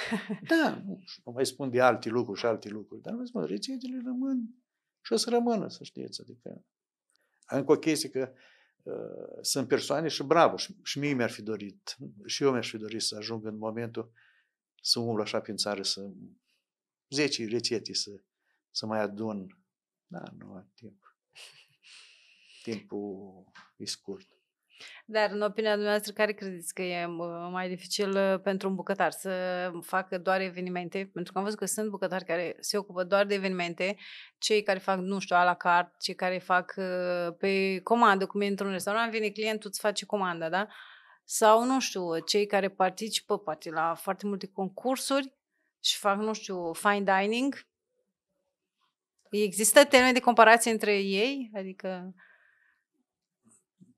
Da, nu, mai spun de alte lucruri și alte lucruri, dar vă spun, rețetele rămân și o să rămână, să știți. Adică, încă o chestie că uh, sunt persoane și bravo, și, și mie mi-ar fi dorit, și eu mi-aș fi dorit să ajung în momentul să umblu așa prin țară, să 10 rețete să, să mai adun. Da, nu am timp. Timpul e scurt. Dar în opinia dumneavoastră, care credeți că e mai dificil uh, pentru un bucătar? Să facă doar evenimente? Pentru că am văzut că sunt bucătari care se ocupă doar de evenimente, cei care fac, nu știu, a la carte, cei care fac uh, pe comandă, cum e într-un restaurant, vine clientul, îți face comanda, da? Sau, nu știu, cei care participă poate la foarte multe concursuri și fac, nu știu, fine dining. Există termeni de comparație între ei? Adică...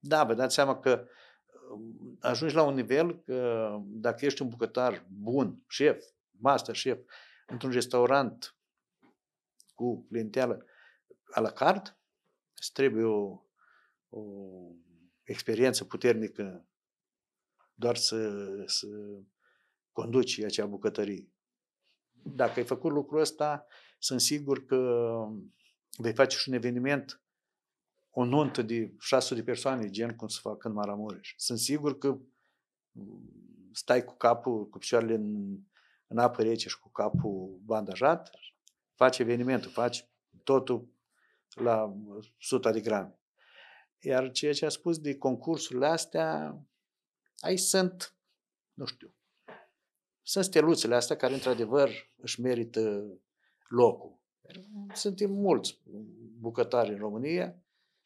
Da, vă dați seama că um, ajungi la un nivel că dacă ești un bucătar bun, șef, master șef, într-un restaurant cu lenteală a la carte, îți trebuie o, o experiență puternică doar să, să conduci acea bucătărie. Dacă ai făcut lucrul ăsta, sunt sigur că um, vei face și un eveniment o nuntă de 600 de persoane, gen cum se fac în Maramureș. Sunt sigur că mm, stai cu capul, cu picioarele în, în apă rece și cu capul bandajat, faci evenimentul, faci totul la 100 de grame. Iar ceea ce a spus de concursurile astea, Ai sunt, nu știu, sunt steluțele astea care, într-adevăr, își merită locul. Suntem mulți bucătari în România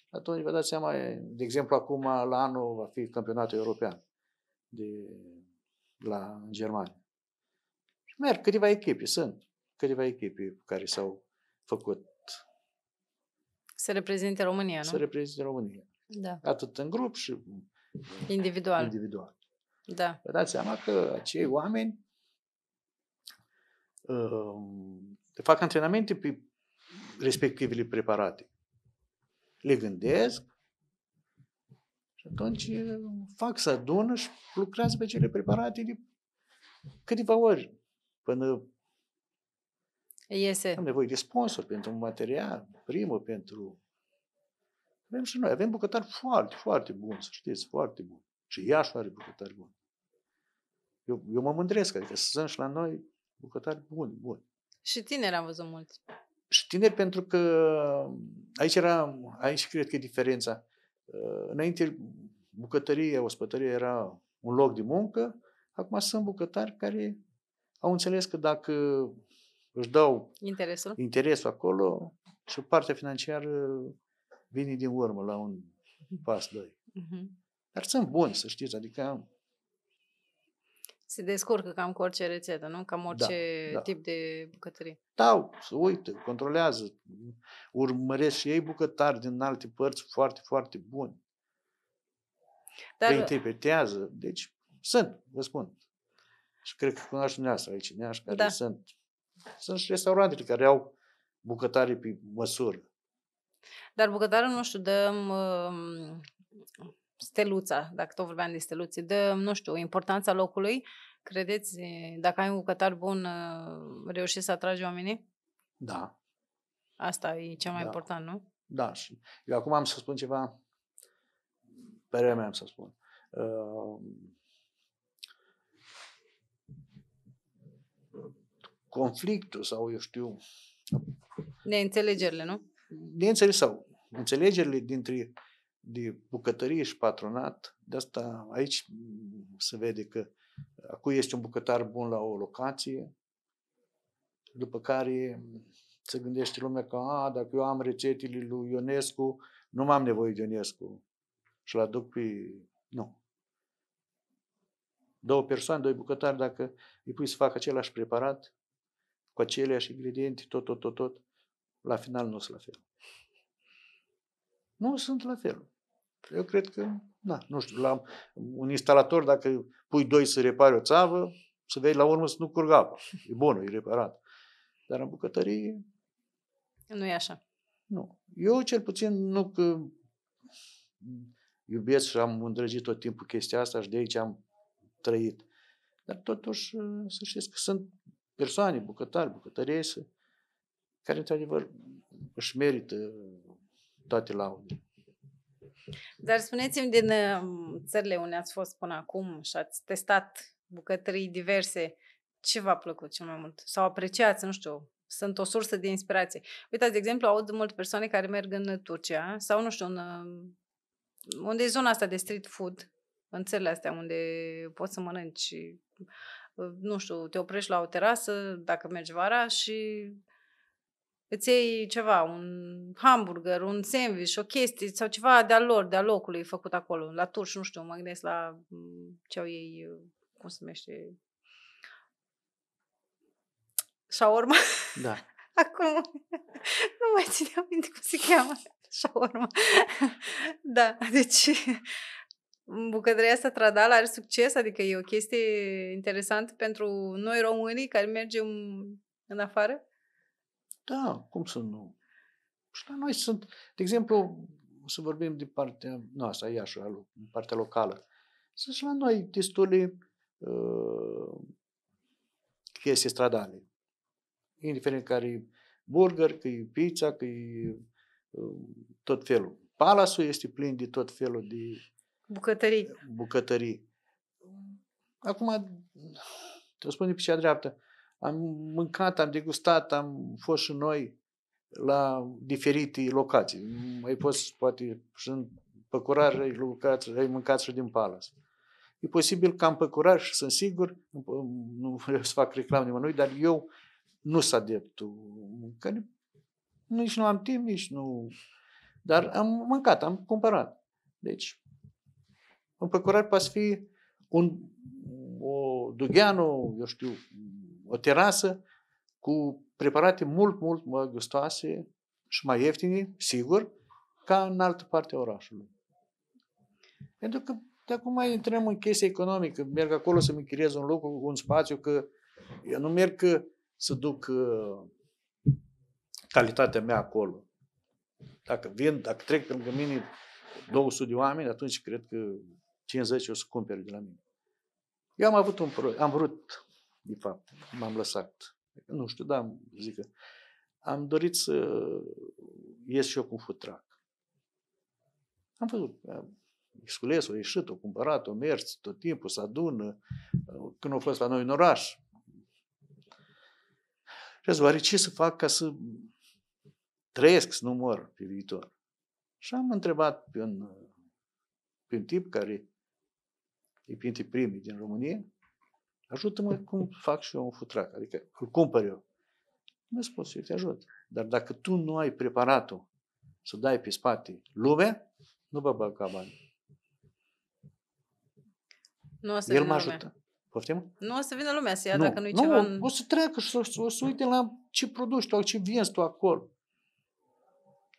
atunci vă dați seama, de exemplu, acum la anul va fi campionatul european de, la în Germania. Merg câteva echipe, sunt câteva echipe care s-au făcut. Să reprezinte România, nu? Să reprezinte România. Da. Atât în grup și individual. individual. Da. Vă dați seama că acei oameni uh, fac antrenamente pe respectivele preparate le gândesc și atunci fac să adună și lucrează pe cele preparate de câteva ori până Iese. am nevoie de sponsor pentru un material, primă pentru... Avem și noi, avem bucătari foarte, foarte buni, să știți, foarte buni. Și Iași are bucătari buni. Eu, eu mă mândresc, adică sunt și la noi bucătari buni, buni. Și tineri am văzut mulți. Și tineri pentru că aici era, aici cred că e diferența. Uh, înainte bucătăria, ospătăria era un loc de muncă, acum sunt bucătari care au înțeles că dacă își dau interesul, interesul acolo și partea financiară vine din urmă la un pas, doi. Uh-huh. Dar sunt buni, să știți, adică se descurcă cam cu orice rețetă, nu? Cam da, orice da, da. tip de bucătărie. Da. se uită, controlează, urmăresc și ei bucătari din alte părți foarte, foarte buni. Dar... Interpretează, deci sunt, vă spun. Și cred că cunoaște dumneavoastră aici, neași, care da. sunt. Sunt și restaurantele care au bucătari pe măsură. Dar bucătarul, nu știu, dăm... Uh steluța, dacă tot vorbeam de steluțe, de, nu știu, importanța locului, credeți, dacă ai un bucătar bun, ă, reușești să atragi oamenii? Da. Asta e cel mai da. important, nu? Da, și eu acum am să spun ceva, pe am să spun. Uh, conflictul sau, eu știu... Neînțelegerile, nu? Neînțelegerile sau înțelegerile dintre de bucătărie și patronat, de asta aici se vede că acum este un bucătar bun la o locație, după care se gândește lumea că, a, dacă eu am rețetele lui Ionescu, nu m-am nevoie de Ionescu. și la aduc pe... Nu. Două persoane, doi bucătari, dacă îi pui să facă același preparat, cu aceleași ingrediente, tot, tot, tot, tot, la final nu sunt la fel. Nu sunt la fel. Eu cred că, da, nu știu, la un instalator, dacă pui doi să repari o țavă, să vei la urmă să nu curgă apă. E bun, e reparat. Dar în bucătărie... Nu e așa. Nu. Eu cel puțin nu că iubesc și am îndrăgit tot timpul chestia asta și de aici am trăit. Dar totuși să știți că sunt persoane, bucătari, bucătărese, care într-adevăr își merită toate laudele. Dar spuneți-mi, din um, țările unde ați fost până acum și ați testat bucătării diverse, ce v-a plăcut cel mai mult? Sau apreciați, nu știu, sunt o sursă de inspirație. Uitați, de exemplu, aud multe persoane care merg în Turcia sau, nu știu, în, um, unde e zona asta de street food, în țările astea unde poți să mănânci, uh, nu știu, te oprești la o terasă dacă mergi vara și Îți iei ceva, un hamburger, un sandwich, o chestie sau ceva de-al lor, de-al locului făcut acolo, la turș, nu știu, mă gândesc la mm, ce au ei, uh, cum se numește, shawarma. Da. Acum nu mai țineam aminte cum se cheamă shawarma. da, deci bucătăria asta tradală are succes, adică e o chestie interesantă pentru noi românii care mergem în afară da, cum să nu? Și la noi sunt, de exemplu, să vorbim de partea noastră, din partea locală. Sunt și la noi destule uh, chestii stradale. Indiferent care e burger, că e pizza, că e uh, tot felul. Palasul este plin de tot felul de bucătării. bucătării. Acum, te spun de pe cea dreaptă, am mâncat, am degustat, am fost și noi la diferite locații. Ai fost poate și în păcurare, ai, lucrat, ai mâncat și din palace. E posibil că am păcurat și sunt sigur, nu vreau să fac reclam nimănui, dar eu nu sunt adeptul mâncării. Nici nu am timp, nici nu... Dar am mâncat, am cumpărat. Deci, un păcurat poate fi un, o dugheanu, eu știu, o terasă cu preparate mult, mult mai gustoase și mai ieftine, sigur, ca în altă parte a orașului. Pentru că de acum intrăm în chestia economică. Merg acolo să-mi închiriez un loc, un spațiu, că eu nu merg să duc uh, calitatea mea acolo. Dacă vin, dacă trec pe lângă mine 200 de oameni, atunci cred că 50 o să cumpere de la mine. Eu am avut un proiect, am vrut de fapt, m-am lăsat. Adică, nu știu, da, zic că am dorit să ies și eu cu futrac. Am văzut, Isculescu a ieșit, o cumpărat, o mers tot timpul, să adună, când au fost la noi în oraș. Și zis, oare ce să fac ca să trăiesc, să nu mor pe viitor? Și am întrebat pe un, pe un tip care e printre primii din România, Ajută-mă cum fac și eu un futrac, adică îl cumpăr eu. Nu spun să te ajut. Dar dacă tu nu ai preparatul să dai pe spate lumea, nu vă băga bani. Nu o să El mă ajută. Poftim? Nu o să vină lumea să ia nu, dacă nu-i nu, ceva... Nu, în... o să treacă și o, o să uite la ce produci tu, ce vinzi tu acolo.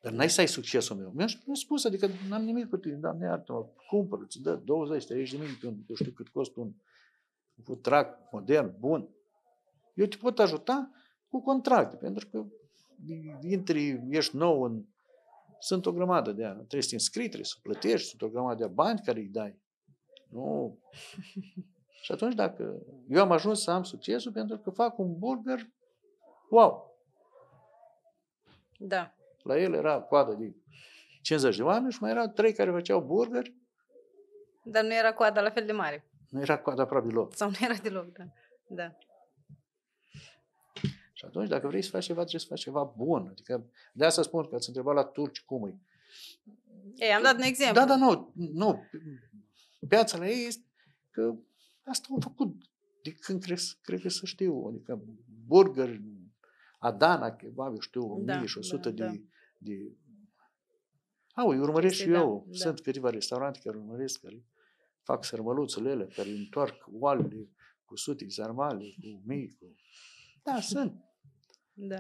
Dar n-ai să ai succesul meu. Mi-am spus, adică n-am nimic cu tine, dar ne iartă-mă, cumpăr, îți dă 20-30 de mii, nu știu cât costă un futrac modern, bun, eu te pot ajuta cu contracte, pentru că intri, ești nou în... Sunt o grămadă de ani. Trebuie să te înscrii, trebuie să plătești, sunt o grămadă de bani care îi dai. Nu. Și atunci dacă... Eu am ajuns să am succesul pentru că fac un burger, wow! Da. La el era coadă de 50 de oameni și mai erau trei care făceau burgeri. Dar nu era coada la fel de mare. Nu era coadă aproape loc. Sau nu era deloc, da. da. Și atunci, dacă vrei să faci ceva, trebuie să faci ceva bun. Adică, de asta spun că ați întrebat la turci cum e. Ei, am dat un exemplu. Da, da, nu. nu. Piața la ei este că asta au făcut de când cred, cred că să știu. Adică burger, Adana, kebab, eu știu, 1100 da, da, de, da. de... Au, îi urmăresc este, și eu. Da, da. Sunt câteva restaurante care urmăresc, care fac sărmăluțele ele, pe întoarc oalele cu sutii, zarmale, cu mii, cu... Da, sunt. Da.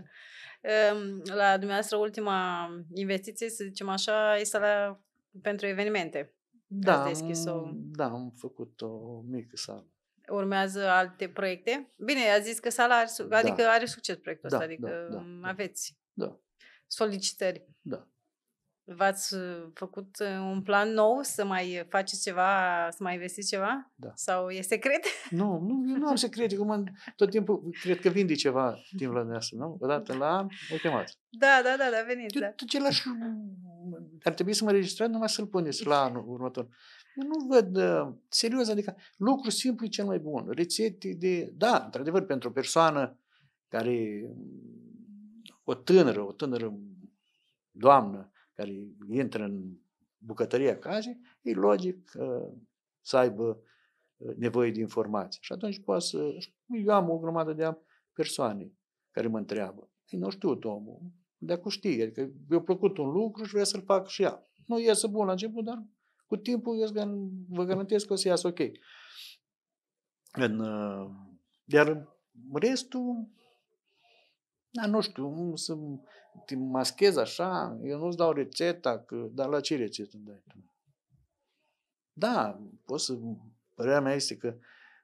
Ehm, la dumneavoastră ultima investiție, să zicem așa, este la, pentru evenimente. Da, deschis-o. da, am făcut o mică sală. Urmează alte proiecte? Bine, a zis că sala are, da. adică da. are succes proiectul ăsta, da, adică da, da, da, aveți da. solicitări. Da. V-ați uh, făcut uh, un plan nou să mai uh, faceți ceva, să mai investiți ceva? Da. Sau e secret? Nu, nu, eu nu am secret. Cum tot timpul cred că vinde ceva timp la noastră, nu? dată la an, o chemați. Da, da, da, da, veniți. Eu, da. Tot același, ar trebui să mă registrez numai să-l puneți la anul următor. Eu nu văd, uh, serios, adică lucru simplu e cel mai bun. Rețete de, da, într-adevăr, pentru o persoană care, o tânără, o tânără doamnă, care intră în bucătăria casei, e logic uh, să aibă uh, nevoie de informații. Și atunci poate să... Eu am o grămadă de persoane care mă întreabă. Ei, nu știu, omul, de cu știe. Adică mi-a plăcut un lucru și vrea să-l fac și ea. Nu iese bun la început, dar cu timpul eu vă garantez că o să iasă ok. În, uh, iar restul, da, nu știu, să te maschezi așa, eu nu-ți dau rețeta, că, dar la ce rețetă îmi dai tu? Da, poți să... Părerea mea este că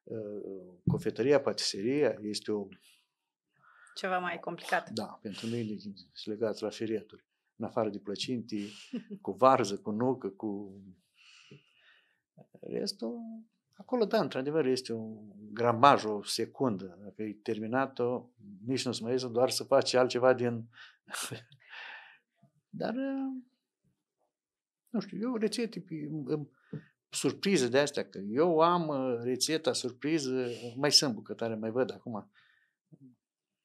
uh, cofetăria, patiseria este o... Ceva mai complicat. Da, pentru noi sunt legați la ferieturi. În afară de plăcinte, cu varză, cu nucă, cu... Restul, acolo, da, într-adevăr, este un gramaj, o secundă. Dacă e terminat-o, nici nu se mai este doar să faci altceva din Dar, uh, nu știu, eu rețete, surprize de astea, că eu am uh, rețeta surpriză, mai sunt bucătare, mai văd acum.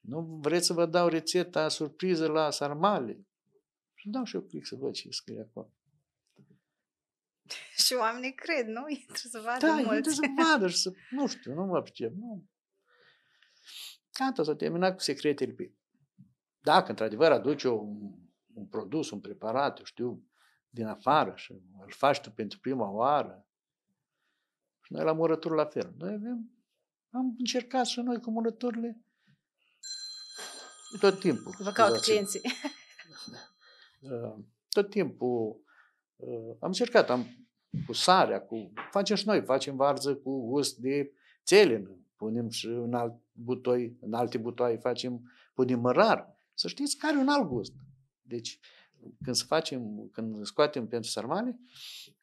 Nu vreți să vă dau rețeta surpriză la sarmale? Și dau și eu click să văd ce scrie acolo. Și oamenii cred, nu? Intră să vadă da, mulți. Da, să vadă și să... Nu știu, nu mă pricep. Nu. Gata, s-a terminat cu secretele pe dacă într-adevăr aduci o, un produs, un preparat, eu știu, din afară și îl faci tu pentru prima oară, și noi la murături la fel. Noi avem, am încercat și noi cu murăturile tot timpul. Vă caut clienții. Da. Uh, tot timpul uh, am încercat, am cu sarea, cu... facem și noi, facem varză cu gust de țelină, punem și în alt butoi, în alte butoi facem, punem mărar. Să știți că are un alt gust. Deci, când, se facem, când scoatem pentru sarmale,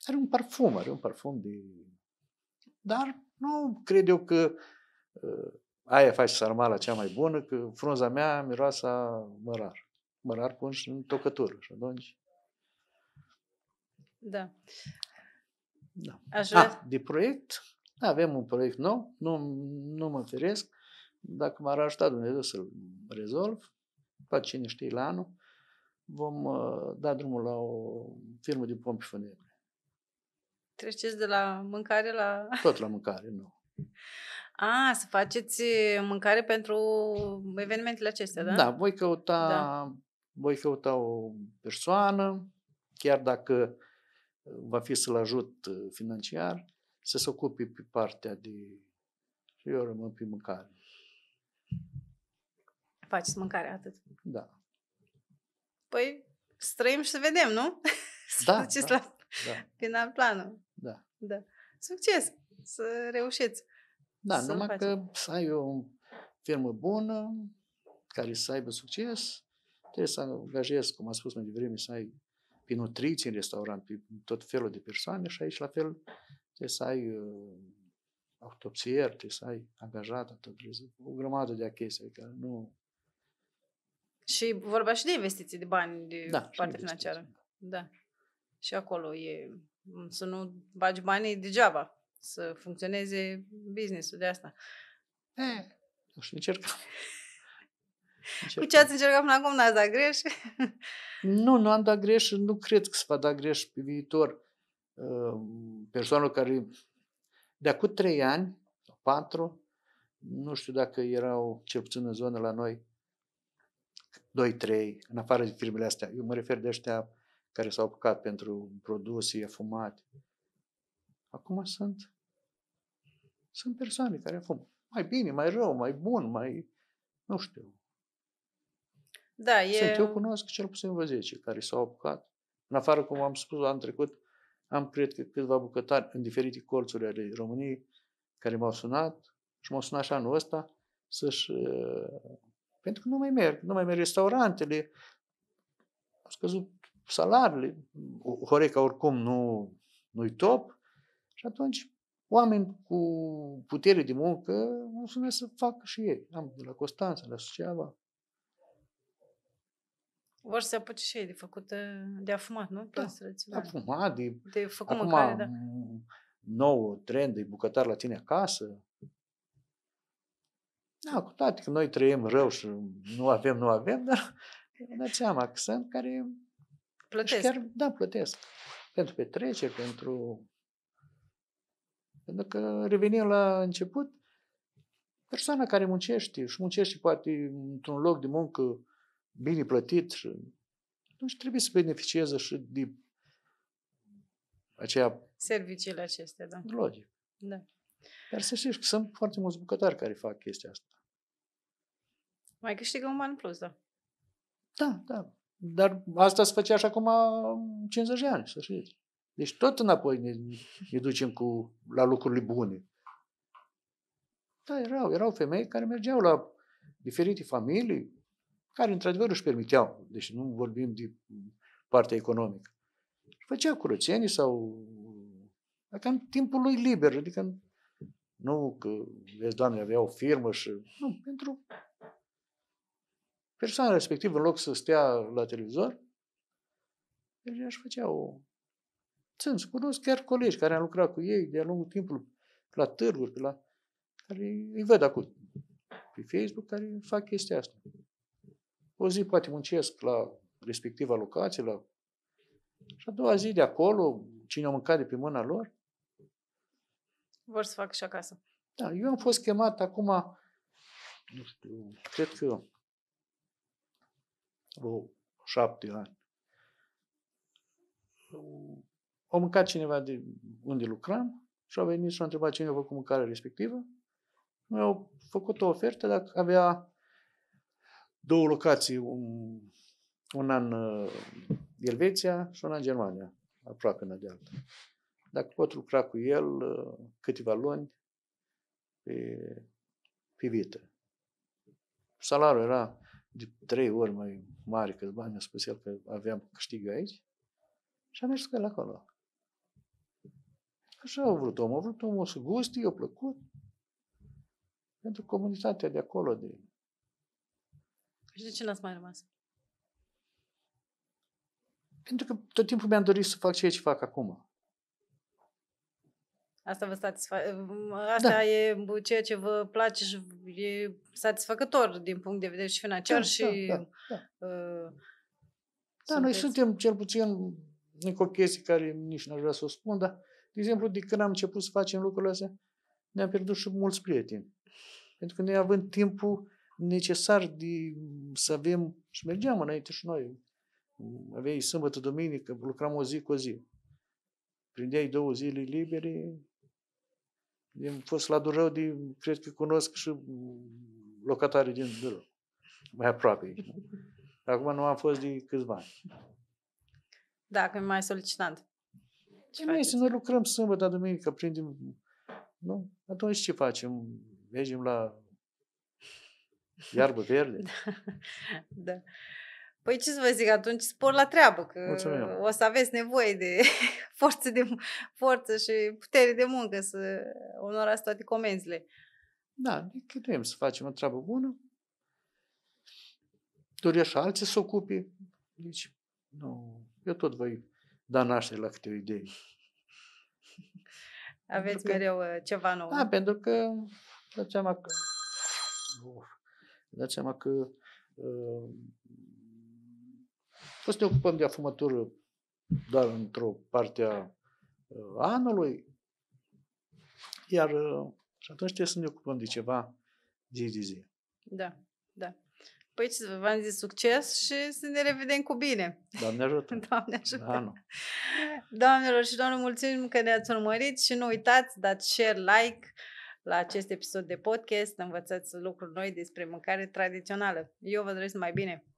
are un parfum, are un parfum de... Dar nu cred eu că uh, aia face sarmala cea mai bună, că frunza mea miroase mărar. Mărar pun și în tocătură. Și atunci... Da. da. Aș ah, vrea... ah, de proiect, da, avem un proiect nou, nu, nu mă feresc. Dacă m-ar ajuta Dumnezeu să-l rezolv, fac cine știe la anul, vom uh, da drumul la o firmă de pompi funebre. Treceți de la mâncare la... Tot la mâncare, nu. A, să faceți mâncare pentru evenimentele acestea, da? Da, voi căuta, da. voi căuta o persoană, chiar dacă uh, va fi să-l ajut uh, financiar, să se ocupe pe partea de... Și eu rămân pe mâncare. Faceți mâncare atât. Da. Păi străim și să vedem, nu? da, duceți da, la da. final planul. Da. da. Succes! Să reușiți. Da, să numai că să ai o firmă bună, care să aibă succes, trebuie să angajezi, cum am spus mai devreme, să ai pe nutriție în restaurant, pe tot felul de persoane și aici la fel trebuie să ai uh, autopsier, trebuie să ai angajat, o grămadă de chestii, adică nu și vorba și de investiții, de bani, de da, partea financiară. Da. da. Și acolo e să nu bagi banii degeaba, să funcționeze business-ul de asta. Hmm. nu știu, încercăm. Încercăm. Cu ce ați încercat până acum, n-ați dat greș? Nu, nu am dat greș, nu cred că se va da greș pe viitor. Ehm, persoanul care de acum trei ani, patru, nu știu dacă erau cel puțin în zonă la noi 2-3, în afară de firmele astea. Eu mă refer de ăștia care s-au apucat pentru produse fumat. Acum sunt sunt persoane care fumă. Mai bine, mai rău, mai bun, mai... Nu știu. Da, e... Sunt, eu cunosc cel puțin vă 10 care s-au apucat. În afară, cum am spus anul trecut, am cred că câțiva bucătari în diferite colțuri ale României care m-au sunat și m-au sunat și anul ăsta să-și pentru că nu mai merg, nu mai merg restaurantele, au scăzut salariile, Horeca oricum nu, nu-i top și atunci oameni cu putere de muncă o să să facă și ei. Am de la Constanța, la Suceava. Vor să apuce și ei de făcut, de afumat, nu? Da, de afumat, de, de făcut acum, mâncare, da. nou trend, de bucătar la tine acasă, da, cu toate că noi trăim rău și nu avem, nu avem, dar ne seama că sunt care plătesc. Chiar, da, plătesc. Pentru petreceri, pentru... Pentru că revenim la început, persoana care muncește și muncește poate într-un loc de muncă bine plătit și atunci trebuie să beneficieze și de aceea... Serviciile acestea, da. Logic. Da. Dar să știți că sunt foarte mulți bucătari care fac chestia asta. Mai câștigă un ban plus, da. Da, da. Dar asta se făcea și acum 50 de ani, să știți. Deci tot înapoi ne, ne ducem cu, la lucrurile bune. Da, erau, erau femei care mergeau la diferite familii, care într-adevăr își permiteau, deci nu vorbim de partea economică. Și făcea curățenii sau dacă în timpul lui liber, adică nu că, vezi, doamne, avea o firmă și... Nu, pentru Persoana respectivă, în loc să stea la televizor, el își făcea o... Sunt, cunosc chiar colegi care am lucrat cu ei de-a lungul timpului, la târguri, la... care îi văd acum pe Facebook, care fac chestia asta. O zi poate muncesc la respectiva locație, la... și a doua zi de acolo, cine o mâncat de pe mâna lor, vor să facă și acasă. Da, eu am fost chemat acum, nu știu, cred că vreo șapte ani. au mâncat cineva de unde lucram și a venit și a întrebat cine a făcut mâncarea respectivă. Noi au făcut o ofertă dacă avea două locații, un, un an în uh, Elveția și un an în Germania, aproape una de alta. Dacă pot lucra cu el uh, câteva luni pe, pe vită. Salariul era de trei ori mai mare cât bani, mi-a spus el că aveam câștig aici și am mers cu el acolo. Așa a vrut omul, a vrut omul să guste, i-a plăcut. Pentru comunitatea de acolo. De... Și de ce n-ați mai rămas? Pentru că tot timpul mi-am dorit să fac ceea ce fac acum. Asta vă satisfa- Asta da. e ceea ce vă place și e satisfăcător din punct de vedere și financiar da, și... Da, da, da. Uh, da noi suntem cel puțin încă o chestie care nici n-aș vrea să o spun, dar, de exemplu, de când am început să facem lucrurile astea, ne-am pierdut și mulți prieteni. Pentru că noi având timpul necesar de să avem, și mergeam înainte și noi, aveai sâmbătă, duminică, lucram o zi cu o zi. Prindeai două zile libere, am fost la Durău, de, cred că cunosc și locatarii din Durău, mai aproape Acum nu am fost de câțiva ani. Da, că mai solicitant. Ce e, păi să noi lucrăm sâmbătă, duminică, prindem... Nu? Atunci ce facem? Mergem la iarbă verde? da. da. Păi ce să vă zic, atunci spor la treabă, că Mulțumim. o să aveți nevoie de forță, de forță și putere de muncă să onorați toate comenzile. Da, ne chinuim să facem o treabă bună. Dori așa alții să ocupe. Deci, nu, eu tot voi da naștere la câte o idee. Aveți că, mereu uh, ceva nou. Da, pentru că dați seama că... Uf, dați seama că uh, o păi să ne ocupăm de afumătură doar într-o parte a uh, anului, iar uh, și atunci trebuie să ne ocupăm de ceva zi de zi. Da, da. Păi v-am zis succes și să ne revedem cu bine. Doamne ajută! Doamne da, ajută! Da, Doamnelor și domnilor, mulțumim că ne-ați urmărit și nu uitați, dați share, like la acest episod de podcast, învățați lucruri noi despre mâncare tradițională. Eu vă doresc mai bine!